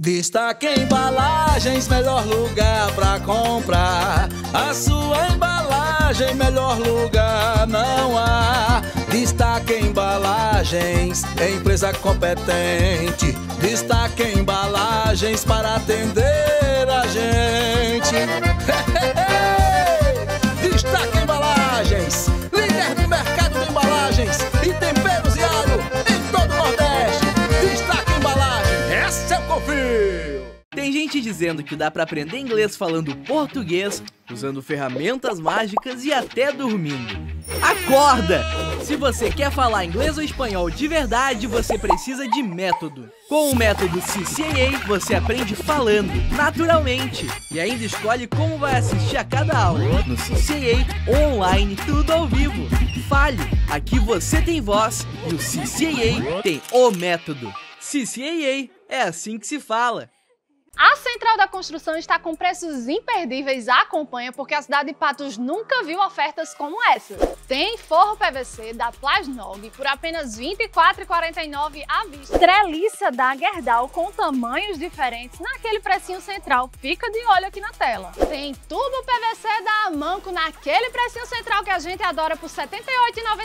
Destaque Embalagens, melhor lugar pra comprar. A sua embalagem, melhor lugar não há. Destaque Embalagens, é empresa competente. Destaque Embalagens para atender a gente. Tem gente dizendo que dá para aprender inglês falando português, usando ferramentas mágicas e até dormindo. Acorda! Se você quer falar inglês ou espanhol de verdade, você precisa de método. Com o método CCAA, você aprende falando, naturalmente, e ainda escolhe como vai assistir a cada aula. No CCAA, online, tudo ao vivo. Fale, aqui você tem voz e o CCAA tem o método. CCAA é assim que se fala. A Central da Construção está com preços imperdíveis à acompanha porque a cidade de Patos nunca viu ofertas como essa. Tem forro PVC da Plasnog por apenas R$ 24,49 à vista. Treliça da Gerdau com tamanhos diferentes naquele precinho central. Fica de olho aqui na tela. Tem tubo PVC da Amanco naquele precinho central que a gente adora por R$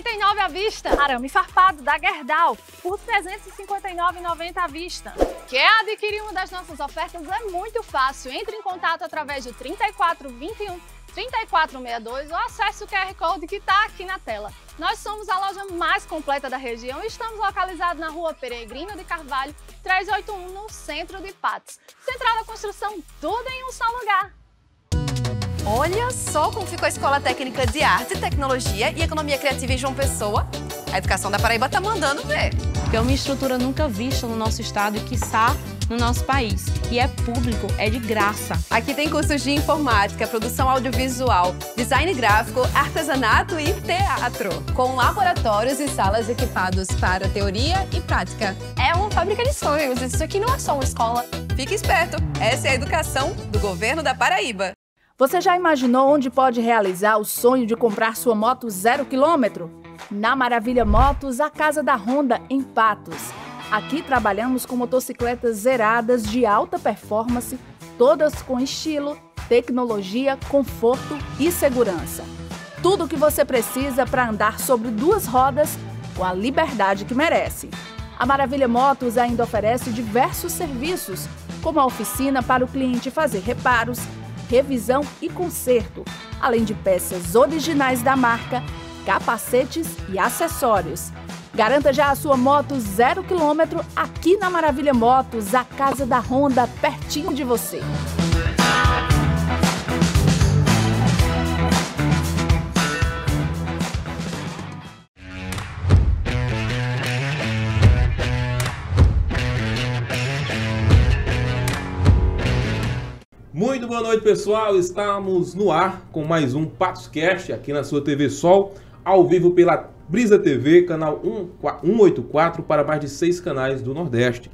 78,99 à vista. Arame farpado da Gerdau por R$ 359,90 à vista. Quer adquirir uma das nossas ofertas é muito fácil. Entre em contato através do 3421 3462 ou acesse o QR Code que está aqui na tela. Nós somos a loja mais completa da região e estamos localizados na rua Peregrino de Carvalho, 381, no centro de Patos. Central da construção, tudo em um só lugar. Olha só como ficou a Escola Técnica de Arte, Tecnologia e Economia Criativa em João Pessoa. A educação da Paraíba tá mandando ver. É uma estrutura nunca vista no nosso estado e, quiçá, no nosso país. E é público, é de graça. Aqui tem cursos de informática, produção audiovisual, design gráfico, artesanato e teatro. Com laboratórios e salas equipados para teoria e prática. É uma fábrica de sonhos. Isso aqui não é só uma escola. Fique esperto. Essa é a educação do governo da Paraíba. Você já imaginou onde pode realizar o sonho de comprar sua moto zero quilômetro? Na Maravilha Motos, a casa da Honda em Patos. Aqui trabalhamos com motocicletas zeradas de alta performance, todas com estilo, tecnologia, conforto e segurança. Tudo o que você precisa para andar sobre duas rodas com a liberdade que merece. A Maravilha Motos ainda oferece diversos serviços, como a oficina para o cliente fazer reparos, revisão e conserto, além de peças originais da marca, capacetes e acessórios. Garanta já a sua moto zero quilômetro aqui na Maravilha Motos, a casa da Honda, pertinho de você. Muito boa noite, pessoal. Estamos no ar com mais um Patoscast aqui na sua TV Sol, ao vivo pela Brisa TV, canal 184, para mais de seis canais do Nordeste.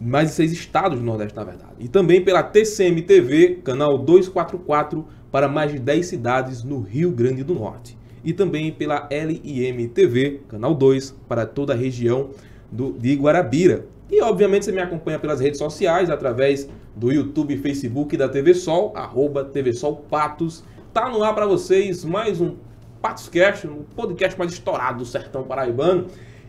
Mais de seis estados do Nordeste, na verdade. E também pela TCM TV, canal 244, para mais de 10 cidades no Rio Grande do Norte. E também pela LIM TV, canal 2, para toda a região do, de Guarabira. E, obviamente, você me acompanha pelas redes sociais, através do YouTube, Facebook e da TV Sol, arroba TV Sol Patos. Tá no ar para vocês mais um Patos Cast, um podcast mais estourado do Sertão Paraibano.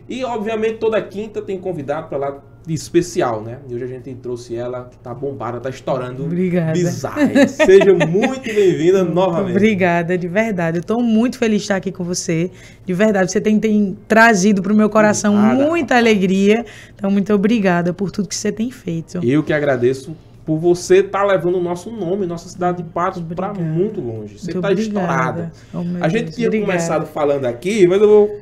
E, obviamente, toda quinta tem convidado para lá de especial, né? E hoje a gente trouxe ela, que tá bombada, tá estourando. Obrigada. Bizarre. Seja muito bem-vinda novamente. Obrigada, de verdade. Eu tô muito feliz de estar aqui com você. De verdade, você tem, tem trazido pro meu coração obrigada. muita alegria. Então, muito obrigada por tudo que você tem feito. Eu que agradeço por tipo, você estar tá levando o nosso nome, nossa cidade de Patos, para muito longe. Você está estourada. Oh, a gente Deus. tinha obrigada. começado falando aqui, mas eu vou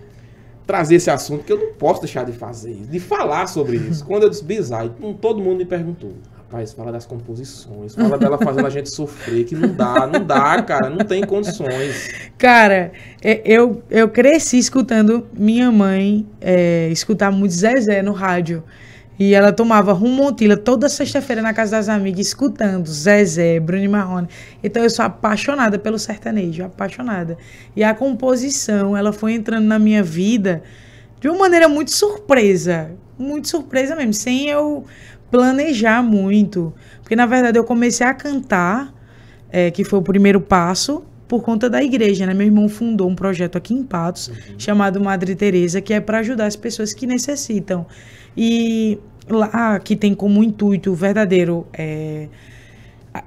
trazer esse assunto que eu não posso deixar de fazer, de falar sobre isso. Quando eu disse bizarro, todo mundo me perguntou. Rapaz, fala das composições, fala dela fazendo a gente sofrer, que não dá, não dá, cara, não tem condições. Cara, é, eu, eu cresci escutando minha mãe é, escutar muito Zezé no rádio. E ela tomava Rumontila toda sexta-feira na casa das amigas, escutando Zezé, Bruno Marrone. Então eu sou apaixonada pelo sertanejo, apaixonada. E a composição, ela foi entrando na minha vida de uma maneira muito surpresa, muito surpresa mesmo, sem eu planejar muito. Porque na verdade eu comecei a cantar, é, que foi o primeiro passo, por conta da igreja, né? Meu irmão fundou um projeto aqui em Patos, uhum. chamado Madre Teresa, que é para ajudar as pessoas que necessitam. E lá ah, que tem como intuito verdadeiro é,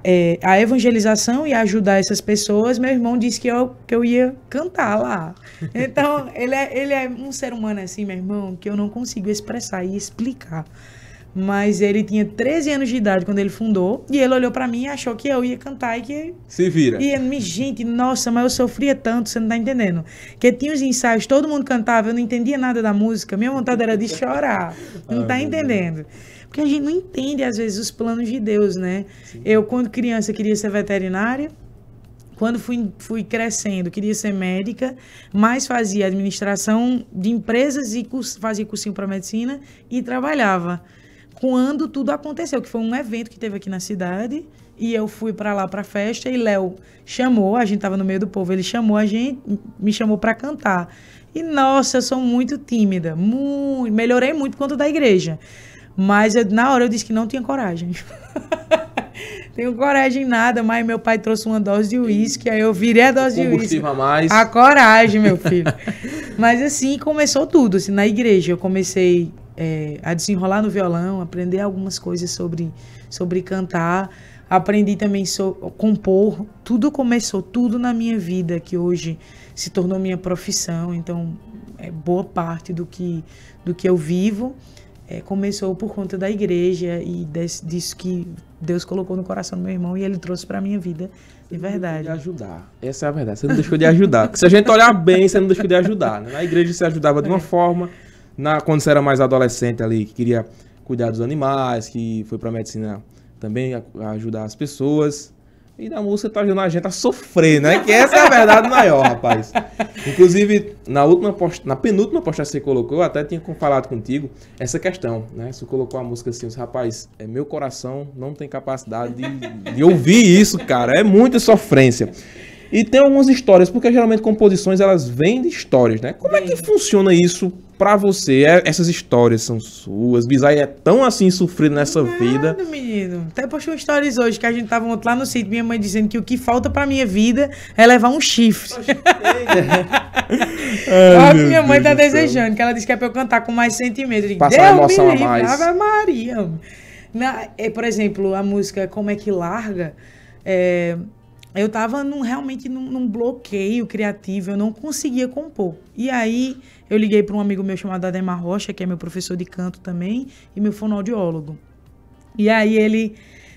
é, a evangelização e ajudar essas pessoas, meu irmão disse que eu, que eu ia cantar lá. Então, ele é, ele é um ser humano assim, meu irmão, que eu não consigo expressar e explicar mas ele tinha 13 anos de idade quando ele fundou. E ele olhou para mim e achou que eu ia cantar e que. Se vira. E me gente, nossa, mas eu sofria tanto, você não tá entendendo. Que tinha os ensaios, todo mundo cantava, eu não entendia nada da música. Minha vontade era de chorar. Não ah, tá entendendo. Porque a gente não entende, às vezes, os planos de Deus, né? Sim. Eu, quando criança, queria ser veterinária. Quando fui, fui crescendo, queria ser médica, mas fazia administração de empresas e curso, fazia cursinho para medicina e trabalhava quando tudo aconteceu, que foi um evento que teve aqui na cidade. E eu fui para lá para festa e Léo chamou, a gente tava no meio do povo, ele chamou a gente, me chamou para cantar. E nossa, eu sou muito tímida, muito, melhorei muito quanto da igreja. Mas eu, na hora eu disse que não tinha coragem. Tenho coragem nada, mas meu pai trouxe uma dose de uísque, aí eu virei a dose de uísque. mais. A coragem, meu filho. mas assim começou tudo, assim, na igreja eu comecei é, a desenrolar no violão, aprender algumas coisas sobre, sobre cantar, aprendi também so, compor. Tudo começou, tudo na minha vida, que hoje se tornou minha profissão, então é boa parte do que, do que eu vivo. É, começou por conta da igreja e des, disso que Deus colocou no coração do meu irmão e ele trouxe para minha vida de verdade. De ajudar. Essa é a verdade. Você não deixou de ajudar. Porque se a gente olhar bem, você não deixou de ajudar. Né? Na igreja você ajudava de uma é. forma, na, quando você era mais adolescente ali, que queria cuidar dos animais, que foi para medicina também a, a ajudar as pessoas. E na música tá ajudando a gente a sofrer, né? Que essa é a verdade maior, rapaz. Inclusive, na última post... na penúltima postagem que você colocou, eu até tinha falado contigo essa questão, né? Você colocou a música assim, rapaz, é meu coração não tem capacidade de, de ouvir isso, cara. É muita sofrência. E tem algumas histórias, porque geralmente composições elas vêm de histórias, né? Como Bem... é que funciona isso para você? É, essas histórias são suas? Bizarre é tão assim sofrido nessa Nada, vida? menino. Até postei um stories hoje que a gente tava lá no sítio, minha mãe dizendo que o que falta pra minha vida é levar um chifre. Ai, Olha o que minha mãe Deus tá desejando, céu. que ela disse que é pra eu cantar com mais sentimento. Passar Deus emoção me livre, a mais. Ave Maria. Na, é, por exemplo, a música Como é que Larga... É, eu estava num, realmente num, num, bloqueio criativo, eu não conseguia compor. E aí eu liguei para um amigo meu chamado Ademar Rocha, que é meu professor de canto também, e meu fonoaudiólogo. E aí ele,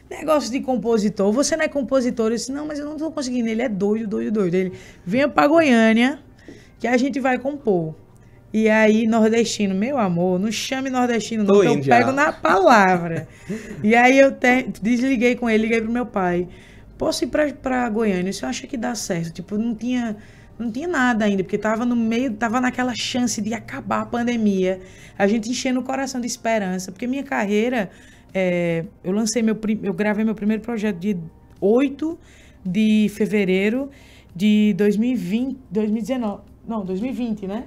negócio de compositor, você não é compositor? Eu disse, não, mas eu não estou conseguindo. Ele é doido, doido, doido. Ele, venha para Goiânia, que a gente vai compor. E aí, nordestino, meu amor, não chame nordestino, não, eu pego na palavra. e aí eu te, desliguei com ele, liguei pro meu pai posso ir para Goiânia, você acha que dá certo? Tipo, não tinha não tinha nada ainda, porque estava no meio, estava naquela chance de acabar a pandemia, a gente enchendo o coração de esperança, porque minha carreira, é, eu lancei meu, eu gravei meu primeiro projeto de 8 de fevereiro de 2020, 2019, não, 2020, né?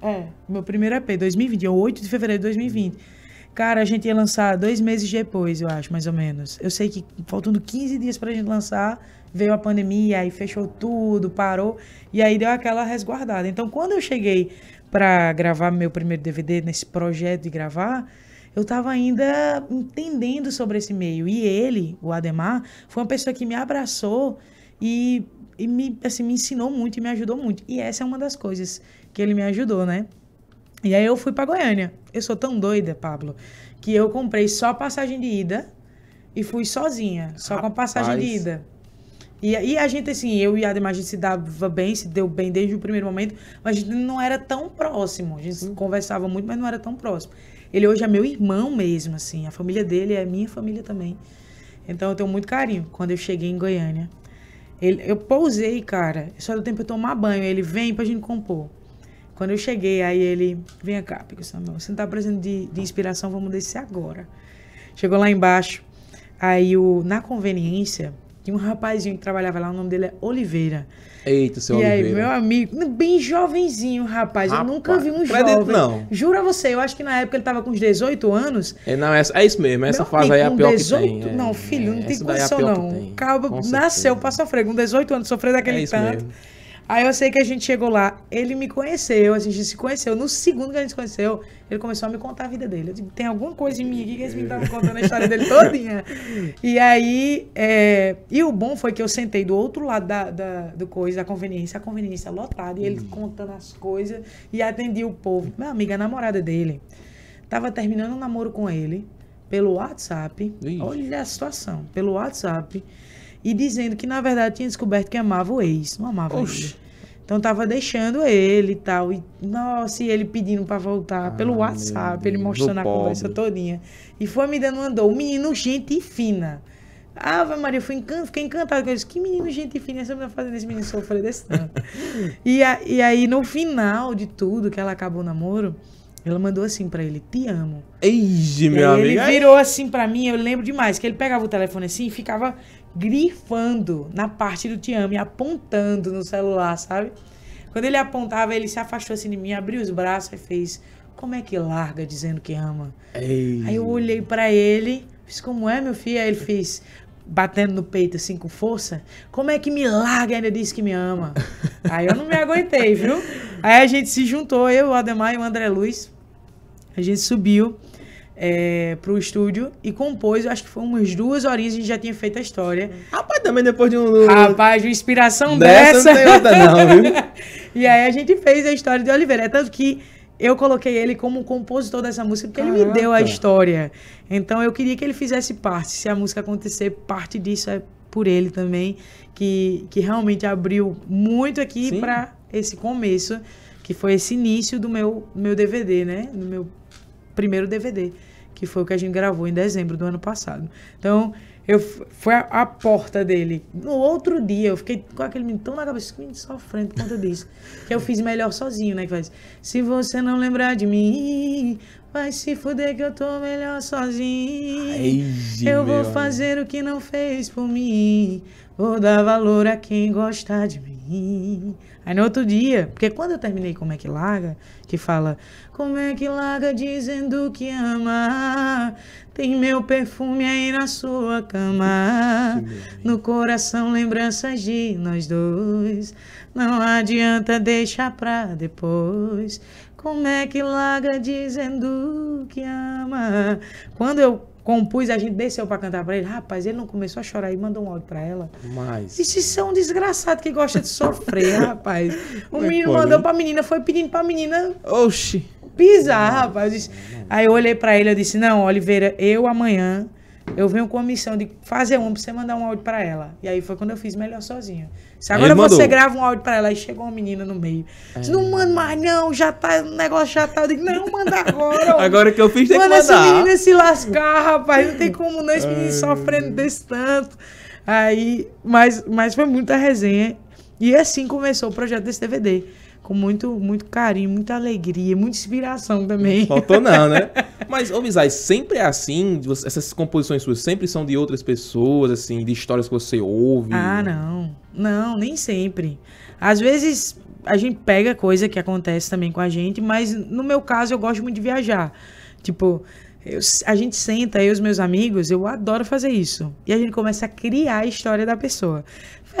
É, meu primeiro EP, 2020, 8 de fevereiro de 2020. Cara, a gente ia lançar dois meses depois, eu acho, mais ou menos. Eu sei que faltando 15 dias pra gente lançar, veio a pandemia, aí fechou tudo, parou, e aí deu aquela resguardada. Então, quando eu cheguei para gravar meu primeiro DVD, nesse projeto de gravar, eu estava ainda entendendo sobre esse meio. E ele, o Ademar, foi uma pessoa que me abraçou e, e me, assim, me ensinou muito e me ajudou muito. E essa é uma das coisas que ele me ajudou, né? E aí eu fui para Goiânia. Eu sou tão doida, Pablo, que eu comprei só passagem de ida e fui sozinha, só Rapaz. com a passagem de ida. E, e a gente, assim, eu e a Ademar, a gente se dava bem, se deu bem desde o primeiro momento, mas a gente não era tão próximo. A gente conversava muito, mas não era tão próximo. Ele hoje é meu irmão mesmo, assim. A família dele é minha família também. Então eu tenho muito carinho. Quando eu cheguei em Goiânia, ele, eu pousei, cara. Só do tempo eu tomar banho. Ele vem pra gente compor. Quando eu cheguei, aí ele, vem cá, Pico Samuel, você não tá precisando de, de inspiração, vamos descer agora. Chegou lá embaixo, aí o, na conveniência, tinha um rapazinho que trabalhava lá, o nome dele é Oliveira. Eita, seu e Oliveira. E aí, meu amigo, bem jovenzinho, rapaz. rapaz eu nunca vi um jovem. não. Jura você, eu acho que na época ele tava com uns 18 anos. É, não, é, é isso mesmo, essa fase amigo, aí é a pior 18, que tem. É, não, filho, é, não tem é condição é não. calma nasceu pra sofrer, com 18 anos, sofrer daquele é tanto. Mesmo. Aí eu sei que a gente chegou lá, ele me conheceu, a gente se conheceu. No segundo que a gente se conheceu, ele começou a me contar a vida dele. Eu digo, tem alguma coisa em mim aqui que eles tá me contando a história dele todinha. E aí, é... e o bom foi que eu sentei do outro lado da, da, do coisa, da conveniência, a conveniência lotada, e ele uhum. contando as coisas, e atendi o povo. Minha amiga, a namorada dele, tava terminando um namoro com ele, pelo WhatsApp. Ixi. Olha a situação, pelo WhatsApp e dizendo que, na verdade, tinha descoberto que amava o ex, não amava Oxi. ele. Então tava deixando ele e tal. E, nossa, e ele pedindo para voltar ah, pelo WhatsApp, ele mostrando a pobre. conversa todinha. E foi me dando andou. O menino, gente fina. Ave Maria, eu fui encan... fiquei encantada com isso. Que menino, gente fina, essa menina tá fazendo esse menino sofrer desse tanto. e, a, e aí, no final de tudo, que ela acabou o namoro, ela mandou assim para ele, te amo. Eige, meu amigo. Ele amiga. virou assim para mim, eu lembro demais, que ele pegava o telefone assim e ficava grifando na parte do te amo, apontando no celular, sabe? Quando ele apontava, ele se afastou assim de mim, abriu os braços e fez: Como é que larga dizendo que ama? Ei. Aí eu olhei para ele, fiz: Como é, meu filho? Aí ele fez: batendo no peito assim com força, como é que me larga e ainda diz que me ama? Aí eu não me aguentei, viu? Aí a gente se juntou, eu, o Ademar e o André Luiz. A gente subiu é, pro estúdio e compôs, acho que foi umas duas horinhas a gente já tinha feito a história. Rapaz, também depois de um. Rapaz, uma inspiração dessa. dessa... Não outra, não, viu? e aí a gente fez a história de Oliveira. É tanto que eu coloquei ele como compositor dessa música, porque Caraca. ele me deu a história. Então eu queria que ele fizesse parte. Se a música acontecer, parte disso é por ele também, que, que realmente abriu muito aqui para esse começo, que foi esse início do meu, meu DVD, né? Do meu primeiro DVD que foi o que a gente gravou em dezembro do ano passado. Então, eu foi a, a porta dele. No outro dia, eu fiquei com aquele menino tão na cabeça, sofrendo por conta disso. que eu fiz melhor sozinho, né? Que faz, se você não lembrar de mim, vai se fuder que eu tô melhor sozinho. Ai, eu vou fazer o que não fez por mim. Vou dar valor a quem gosta de mim. Aí no outro dia, porque quando eu terminei Como é que larga, que fala Como é que larga dizendo que ama Tem meu perfume aí na sua cama No coração lembranças de nós dois Não adianta deixar pra depois como é que larga dizendo que ama? Quando eu compus, a gente desceu para cantar para ele. Rapaz, ele não começou a chorar e mandou um áudio para ela. Mas. Isso são é um desgraçado que gosta de sofrer, rapaz. O é menino mandou para a menina, foi pedindo para a menina. Oxi. Pisar, rapaz. Aí eu olhei para ele e disse: Não, Oliveira, eu amanhã eu venho com a missão de fazer um pra você mandar um áudio para ela. E aí foi quando eu fiz melhor sozinha. Se agora você grava um áudio para ela e chegou uma menina no meio. É. não manda mais, não, já tá, o negócio já tá. Eu digo, não, manda agora. agora que eu fiz tem manda que mandar. Manda essa menina se lascar, rapaz. Não tem como não, esse menino sofrendo desse tanto. Aí, mas, mas foi muita resenha. E assim começou o projeto desse DVD com muito, muito carinho, muita alegria, muita inspiração também. Faltou não, né? Mas, ô Mizai, sempre é assim? Essas composições suas sempre são de outras pessoas, assim, de histórias que você ouve? Ah, não. Não, nem sempre. Às vezes a gente pega coisa que acontece também com a gente, mas no meu caso eu gosto muito de viajar. Tipo, eu, a gente senta, eu e os meus amigos, eu adoro fazer isso. E a gente começa a criar a história da pessoa.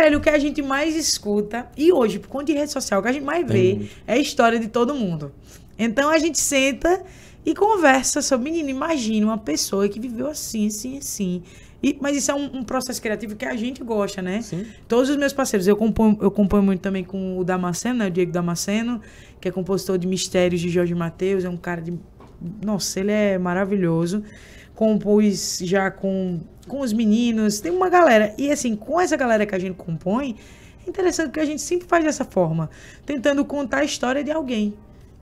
Velho, o que a gente mais escuta, e hoje, por conta de rede social, o que a gente mais vê Tem. é a história de todo mundo. Então a gente senta e conversa sobre, menino, imagina uma pessoa que viveu assim, assim, assim. E, mas isso é um, um, processo criativo que a gente gosta, né? Sim. Todos os meus parceiros, eu componho, eu componho muito também com o Damasceno, né? O Diego Damasceno, que é compositor de Mistérios de Jorge Mateus, é um cara de. Nossa, ele é maravilhoso. Compôs já com com os meninos, tem uma galera. E assim, com essa galera que a gente compõe, é interessante que a gente sempre faz dessa forma, tentando contar a história de alguém.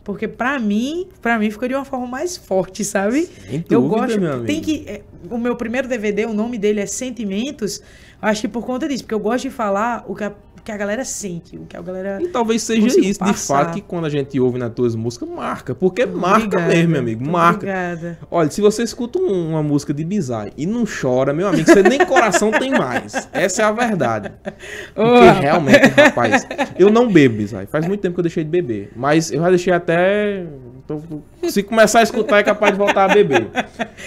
Porque para mim, para mim ficou de uma forma mais forte, sabe? Sem dúvida, eu gosto, meu amigo. tem que é, o meu primeiro DVD, o nome dele é Sentimentos, acho que por conta disso, porque eu gosto de falar o que a que a galera sente, o que a galera. E talvez seja isso, passar. de fato, que quando a gente ouve nas tuas músicas, marca. Porque marca mesmo, meu amigo. Marca. Obrigada. Olha, se você escuta uma música de bizarro e não chora, meu amigo, você nem coração tem mais. Essa é a verdade. porque realmente, rapaz, eu não bebo bizarro. Faz muito tempo que eu deixei de beber. Mas eu já deixei até então, se começar a escutar, é capaz de voltar a beber.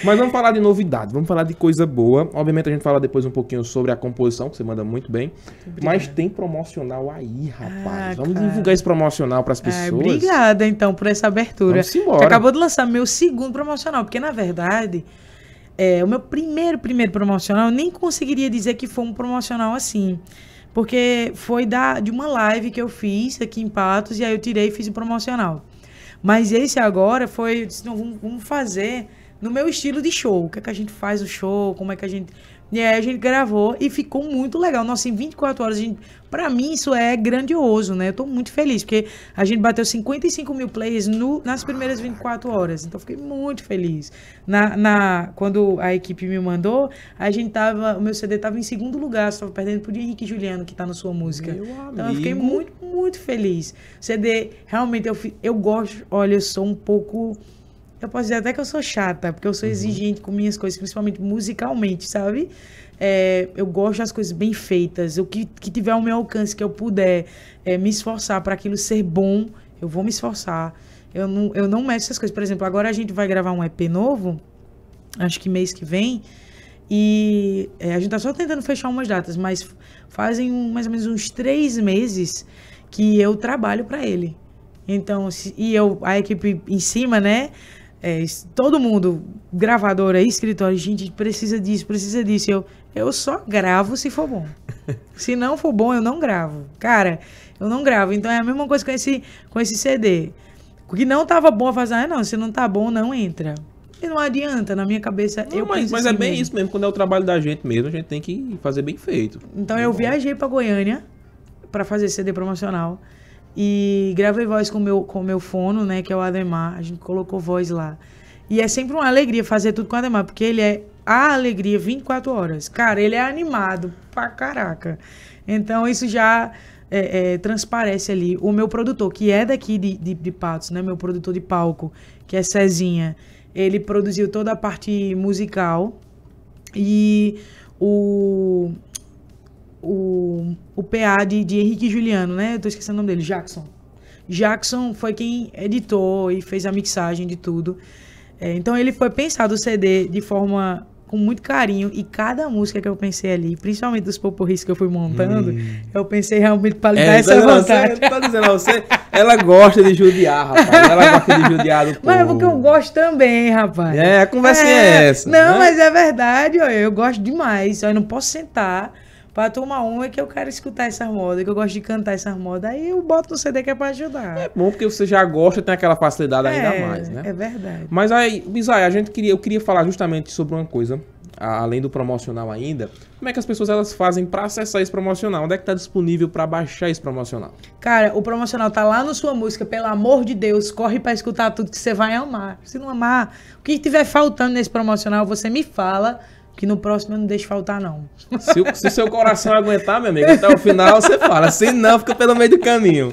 Mas vamos falar de novidade, vamos falar de coisa boa. Obviamente, a gente fala depois um pouquinho sobre a composição, que você manda muito bem. Obrigada. Mas tem promocional aí, rapaz. Ah, vamos cara. divulgar esse promocional para as é, pessoas. Ah, obrigada, então, por essa abertura. Vamos acabou de lançar meu segundo promocional, porque, na verdade, é, o meu primeiro, primeiro promocional, eu nem conseguiria dizer que foi um promocional assim. Porque foi da, de uma live que eu fiz aqui em Patos, e aí eu tirei e fiz um promocional. Mas esse agora foi, disse, não, vamos, vamos fazer no meu estilo de show. O que é que a gente faz o show, como é que a gente e aí a gente gravou e ficou muito legal. Nossa, em 24 horas, para pra mim isso é grandioso, né? Eu tô muito feliz, porque a gente bateu 55 mil plays no, nas primeiras 24 horas. Então fiquei muito feliz. Na, na, quando a equipe me mandou, a gente tava. O meu CD tava em segundo lugar, só tava perdendo pro Henrique Juliano, que tá na sua música. Meu então amigo. eu fiquei muito, muito feliz. CD, realmente eu, eu gosto. Olha, eu sou um pouco eu posso dizer até que eu sou chata, porque eu sou uhum. exigente com minhas coisas, principalmente musicalmente, sabe? É, eu gosto das coisas bem feitas, o que, que tiver ao meu alcance, que eu puder é, me esforçar para aquilo ser bom, eu vou me esforçar. Eu não, eu não mexo essas coisas. Por exemplo, agora a gente vai gravar um EP novo, acho que mês que vem, e é, a gente tá só tentando fechar umas datas, mas fazem um, mais ou menos uns três meses que eu trabalho para ele. Então, se, e eu, a equipe em cima, né? é, todo mundo, gravadora, escritório, gente, precisa disso, precisa disso. Eu, eu só gravo se for bom. se não for bom, eu não gravo. Cara, eu não gravo. Então é a mesma coisa com esse, com esse CD. O que não tava bom, eu falo assim, ah, não, se não tá bom, não entra. E não adianta, na minha cabeça. Não, eu mas mas é assim é bem mesmo. isso mesmo, quando é o trabalho da gente mesmo, a gente tem que fazer bem feito. Então eu bom. viajei para Goiânia para fazer CD promocional. E gravei voz com meu, o com meu fono, né? Que é o Ademar. A gente colocou voz lá. E é sempre uma alegria fazer tudo com o Ademar, porque ele é a alegria 24 horas. Cara, ele é animado pra caraca. Então isso já é, é, transparece ali. O meu produtor, que é daqui de, de, de, Patos, né? Meu produtor de palco, que é Cezinha. Ele produziu toda a parte musical. E o, o, o PA de, de Henrique Juliano, né? Eu tô esquecendo o nome dele, Jackson. Jackson foi quem editou e fez a mixagem de tudo. É, então ele foi pensado o CD de forma com muito carinho e cada música que eu pensei ali, principalmente dos poporris que eu fui montando, hum. eu pensei realmente para lhe é, dar tá essa vontade. Você, tá dizendo você, ela gosta de judiar, rapaz. Ela gosta de judiar do povo. Mas é porque eu gosto também, rapaz. É, a conversa é, é essa. Não, né? mas é verdade, eu, eu gosto demais. Eu não posso sentar pra tomar uma que eu quero escutar essas modas, que eu gosto de cantar essas modas. Aí eu boto no CD que é pra ajudar. É bom porque você já gosta, tem aquela facilidade é, ainda mais, né? É verdade. Mas aí, Isai, a gente queria, eu queria falar justamente sobre uma coisa, além do promocional ainda. Como é que as pessoas elas fazem para acessar esse promocional? Onde é que tá disponível para baixar esse promocional? Cara, o promocional tá lá no sua música, pelo amor de Deus, corre para escutar tudo que você vai amar. Se não amar, o que tiver faltando nesse promocional, você me fala que no próximo eu não deixo faltar, não. Se, o, se o seu coração aguentar, meu amigo, até o final você fala. Se não, fica pelo meio do caminho.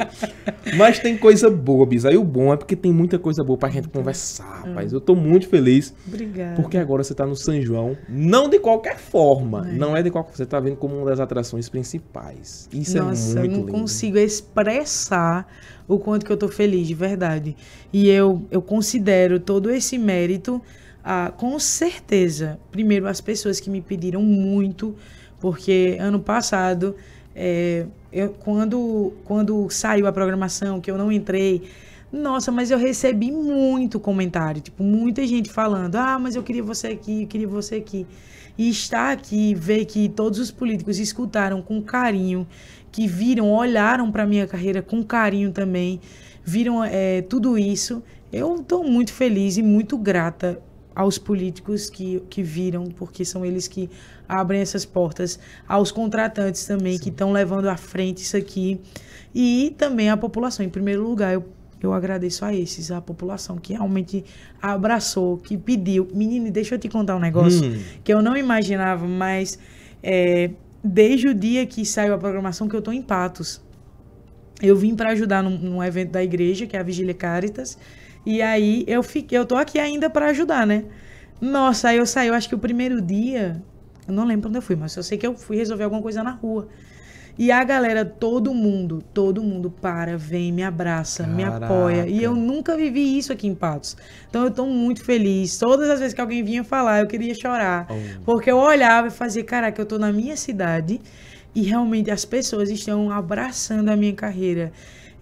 Mas tem coisa boa, Bisa. aí o bom é porque tem muita coisa boa pra gente uhum. conversar, hum. rapaz. Eu tô muito feliz. Obrigada. Porque agora você tá no São João. Não de qualquer forma. É. Não é de qualquer Você tá vendo como uma das atrações principais. Isso Nossa, é muito lindo. Nossa, eu não consigo expressar o quanto que eu tô feliz, de verdade. E eu, eu considero todo esse mérito ah, com certeza, primeiro, as pessoas que me pediram muito, porque ano passado, é, eu, quando, quando saiu a programação, que eu não entrei, nossa, mas eu recebi muito comentário, tipo, muita gente falando: ah, mas eu queria você aqui, eu queria você aqui. E estar aqui, ver que todos os políticos escutaram com carinho, que viram, olharam para minha carreira com carinho também, viram é, tudo isso. Eu estou muito feliz e muito grata aos políticos que, que viram, porque são eles que abrem essas portas, aos contratantes também, Sim. que estão levando à frente isso aqui, e também à população. Em primeiro lugar, eu, eu agradeço a esses, a população que realmente abraçou, que pediu. Menino, deixa eu te contar um negócio hum. que eu não imaginava, mas é, desde o dia que saiu a programação que eu estou em Patos. Eu vim para ajudar num, num, evento da igreja, que é a Vigília Caritas, e aí eu fiquei, eu tô aqui ainda para ajudar, né? Nossa, aí eu saí, eu acho que o primeiro dia, eu não lembro onde eu fui, mas eu sei que eu fui resolver alguma coisa na rua. E a galera, todo mundo, todo mundo para, vem, me abraça, Caraca. me apoia. E eu nunca vivi isso aqui em Patos. Então eu tô muito feliz. Todas as vezes que alguém vinha falar, eu queria chorar. Oh. Porque eu olhava e fazia, caraca, eu tô na minha cidade e realmente as pessoas estão abraçando a minha carreira.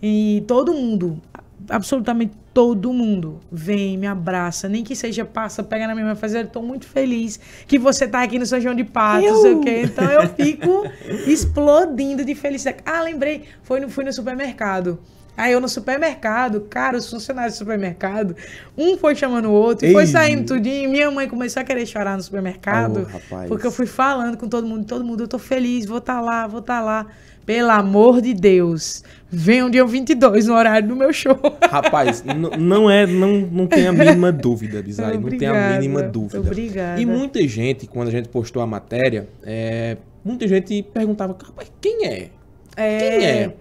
E todo mundo, absolutamente todo mundo. Vem, me abraça, nem que seja passa, pega na minha mão e faz, eu tô muito feliz que você tá aqui no São João de Patos, eu... sei o quê. Então eu fico explodindo de felicidade. Ah, lembrei, foi no, fui no supermercado. Aí eu no supermercado, cara, os funcionários do supermercado, um foi chamando o outro, e foi saindo tudinho. Minha mãe começou a querer chorar no supermercado, oh, porque eu fui falando com todo mundo, todo mundo, eu tô feliz, vou estar tá lá, vou estar tá lá. Pelo amor de Deus, vem o dia 22 no horário do meu show. Rapaz, não é, não, não tem a mínima dúvida, Bizarre, não tem a mínima dúvida. Obrigada. E muita gente, quando a gente postou a matéria, é, muita gente perguntava, quem é? é... Quem é?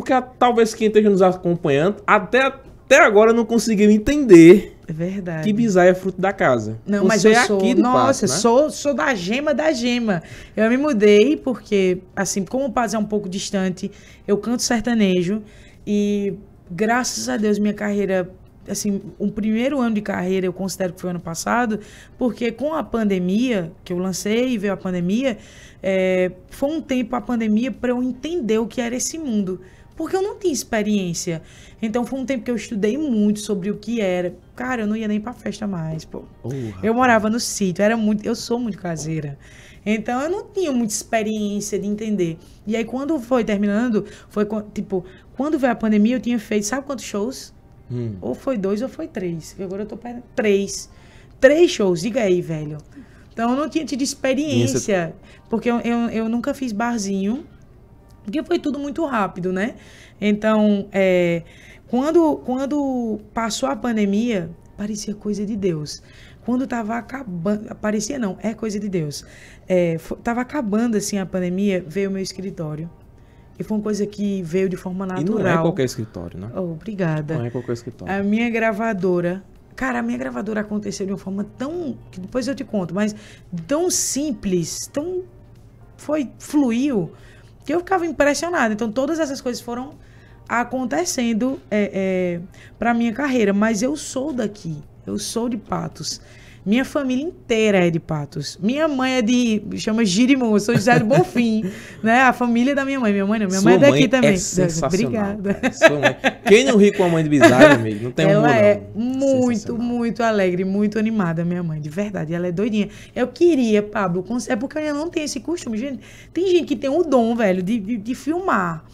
Porque talvez quem esteja nos acompanhando até, até agora não conseguiu entender é Verdade. Que bizarro é fruto da casa. Não, Você mas eu é sou, aqui do nossa, Pato, né? sou, sou da gema da gema. Eu me mudei porque, assim, como o Paz é um pouco distante, eu canto sertanejo e graças a Deus minha carreira, assim, um primeiro ano de carreira eu considero que foi ano passado, porque com a pandemia que eu lancei e veio a pandemia, é, foi um tempo a pandemia para eu entender o que era esse mundo. Porque eu não tinha experiência. Então foi um tempo que eu estudei muito sobre o que era. Cara, eu não ia nem pra festa mais, pô. eu morava no sítio, era muito. Eu sou muito caseira. Então eu não tinha muita experiência de entender. E aí quando foi terminando, foi tipo, quando veio a pandemia, eu tinha feito, sabe quantos shows? Hum. Ou foi dois ou foi três. agora eu tô para Três. Três shows, diga aí, velho. Então eu não tinha tido experiência. Porque eu, eu, eu, nunca fiz barzinho. Porque foi tudo muito rápido, né? Então, é, quando, quando passou a pandemia, parecia coisa de Deus. Quando estava acabando, parecia não, é coisa de Deus. Estava é, acabando assim a pandemia, veio o meu escritório. E foi uma coisa que veio de forma natural. E não é qualquer escritório, né? Oh, obrigada. Não é qualquer escritório. A minha gravadora. Cara, a minha gravadora aconteceu de uma forma tão. que depois eu te conto, mas tão simples, tão. Foi. fluiu que eu ficava impressionada. Então, todas essas coisas foram acontecendo é, é para minha carreira. Mas eu sou daqui, eu sou de Patos. Minha família inteira é de Patos. Minha mãe é de. chama Girimu, sou José do Bonfim. né? A família é da minha mãe. Minha mãe não, minha Sua mãe é daqui mãe é também. É sensacional, Obrigada. Quem não ri com a mãe de bizarro, amigo, não tem Ela é muito, muito alegre, muito animada, minha mãe, de verdade. Ela é doidinha. Eu queria, Pablo, é porque eu não tenho esse costume, gente. Tem gente que tem o dom, velho, de, de, de filmar.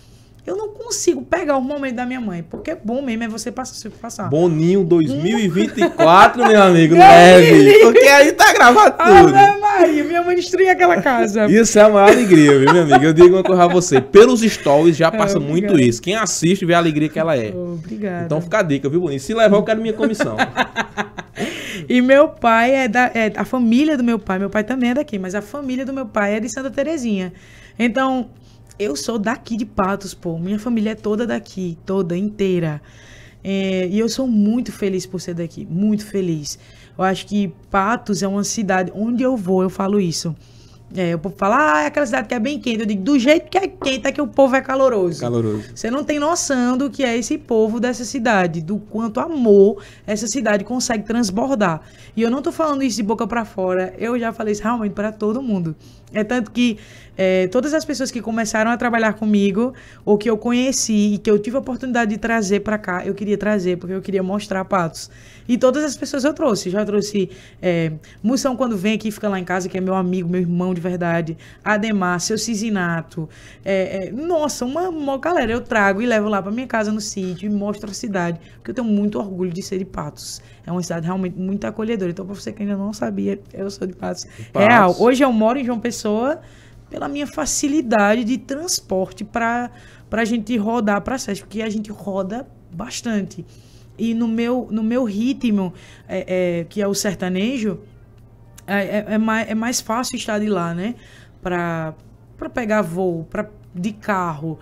Eu não consigo pegar o momento da minha mãe, porque é bom mesmo é você passar. Você passar. Boninho 2024, meu amigo, leve. Né, porque aí tá gravado tudo. Ave Maria, minha mãe destruiu aquela casa. isso é a maior alegria, viu, meu amigo? Eu digo uma coisa a você. Pelos stories já passa é, muito isso. Quem assiste vê a alegria que ela é. Obrigada. Então fica a dica, viu, Boninho? Se levar, eu quero minha comissão. e meu pai é da. É, a família do meu pai, meu pai também é daqui, mas a família do meu pai é de Santa Terezinha. Então, eu sou daqui de Patos, pô. Minha família é toda daqui, toda, inteira. É, e eu sou muito feliz por ser daqui, muito feliz. Eu acho que Patos é uma cidade, onde eu vou, eu falo isso. É, o povo fala, ah, é aquela cidade que é bem quente. Eu digo, do jeito que é quente é que o povo é caloroso. Caloroso. Você não tem noção do que é esse povo dessa cidade, do quanto amor essa cidade consegue transbordar. E eu não tô falando isso de boca para fora, eu já falei isso realmente para todo mundo. É tanto que é, todas as pessoas que começaram a trabalhar comigo, ou que eu conheci e que eu tive a oportunidade de trazer para cá, eu queria trazer, porque eu queria mostrar Patos. E todas as pessoas eu trouxe. Já trouxe é, quando vem aqui fica lá em casa, que é meu amigo, meu irmão de verdade. Ademar, seu Cisinato. É, é, nossa, uma, uma galera eu trago e levo lá para minha casa no sítio e mostro a cidade. Porque eu tenho muito orgulho de ser de Patos. É uma cidade realmente muito acolhedora. Então, para você que ainda não sabia, eu sou de Patos. Real. Hoje eu moro em João Pessoa pela minha facilidade de transporte para a gente rodar para Sesc, porque a gente roda bastante e no meu, no meu ritmo, é, é, que é o sertanejo, é, é, é mais, é mais fácil estar de lá, né? Pra, pra pegar voo, pra, de carro.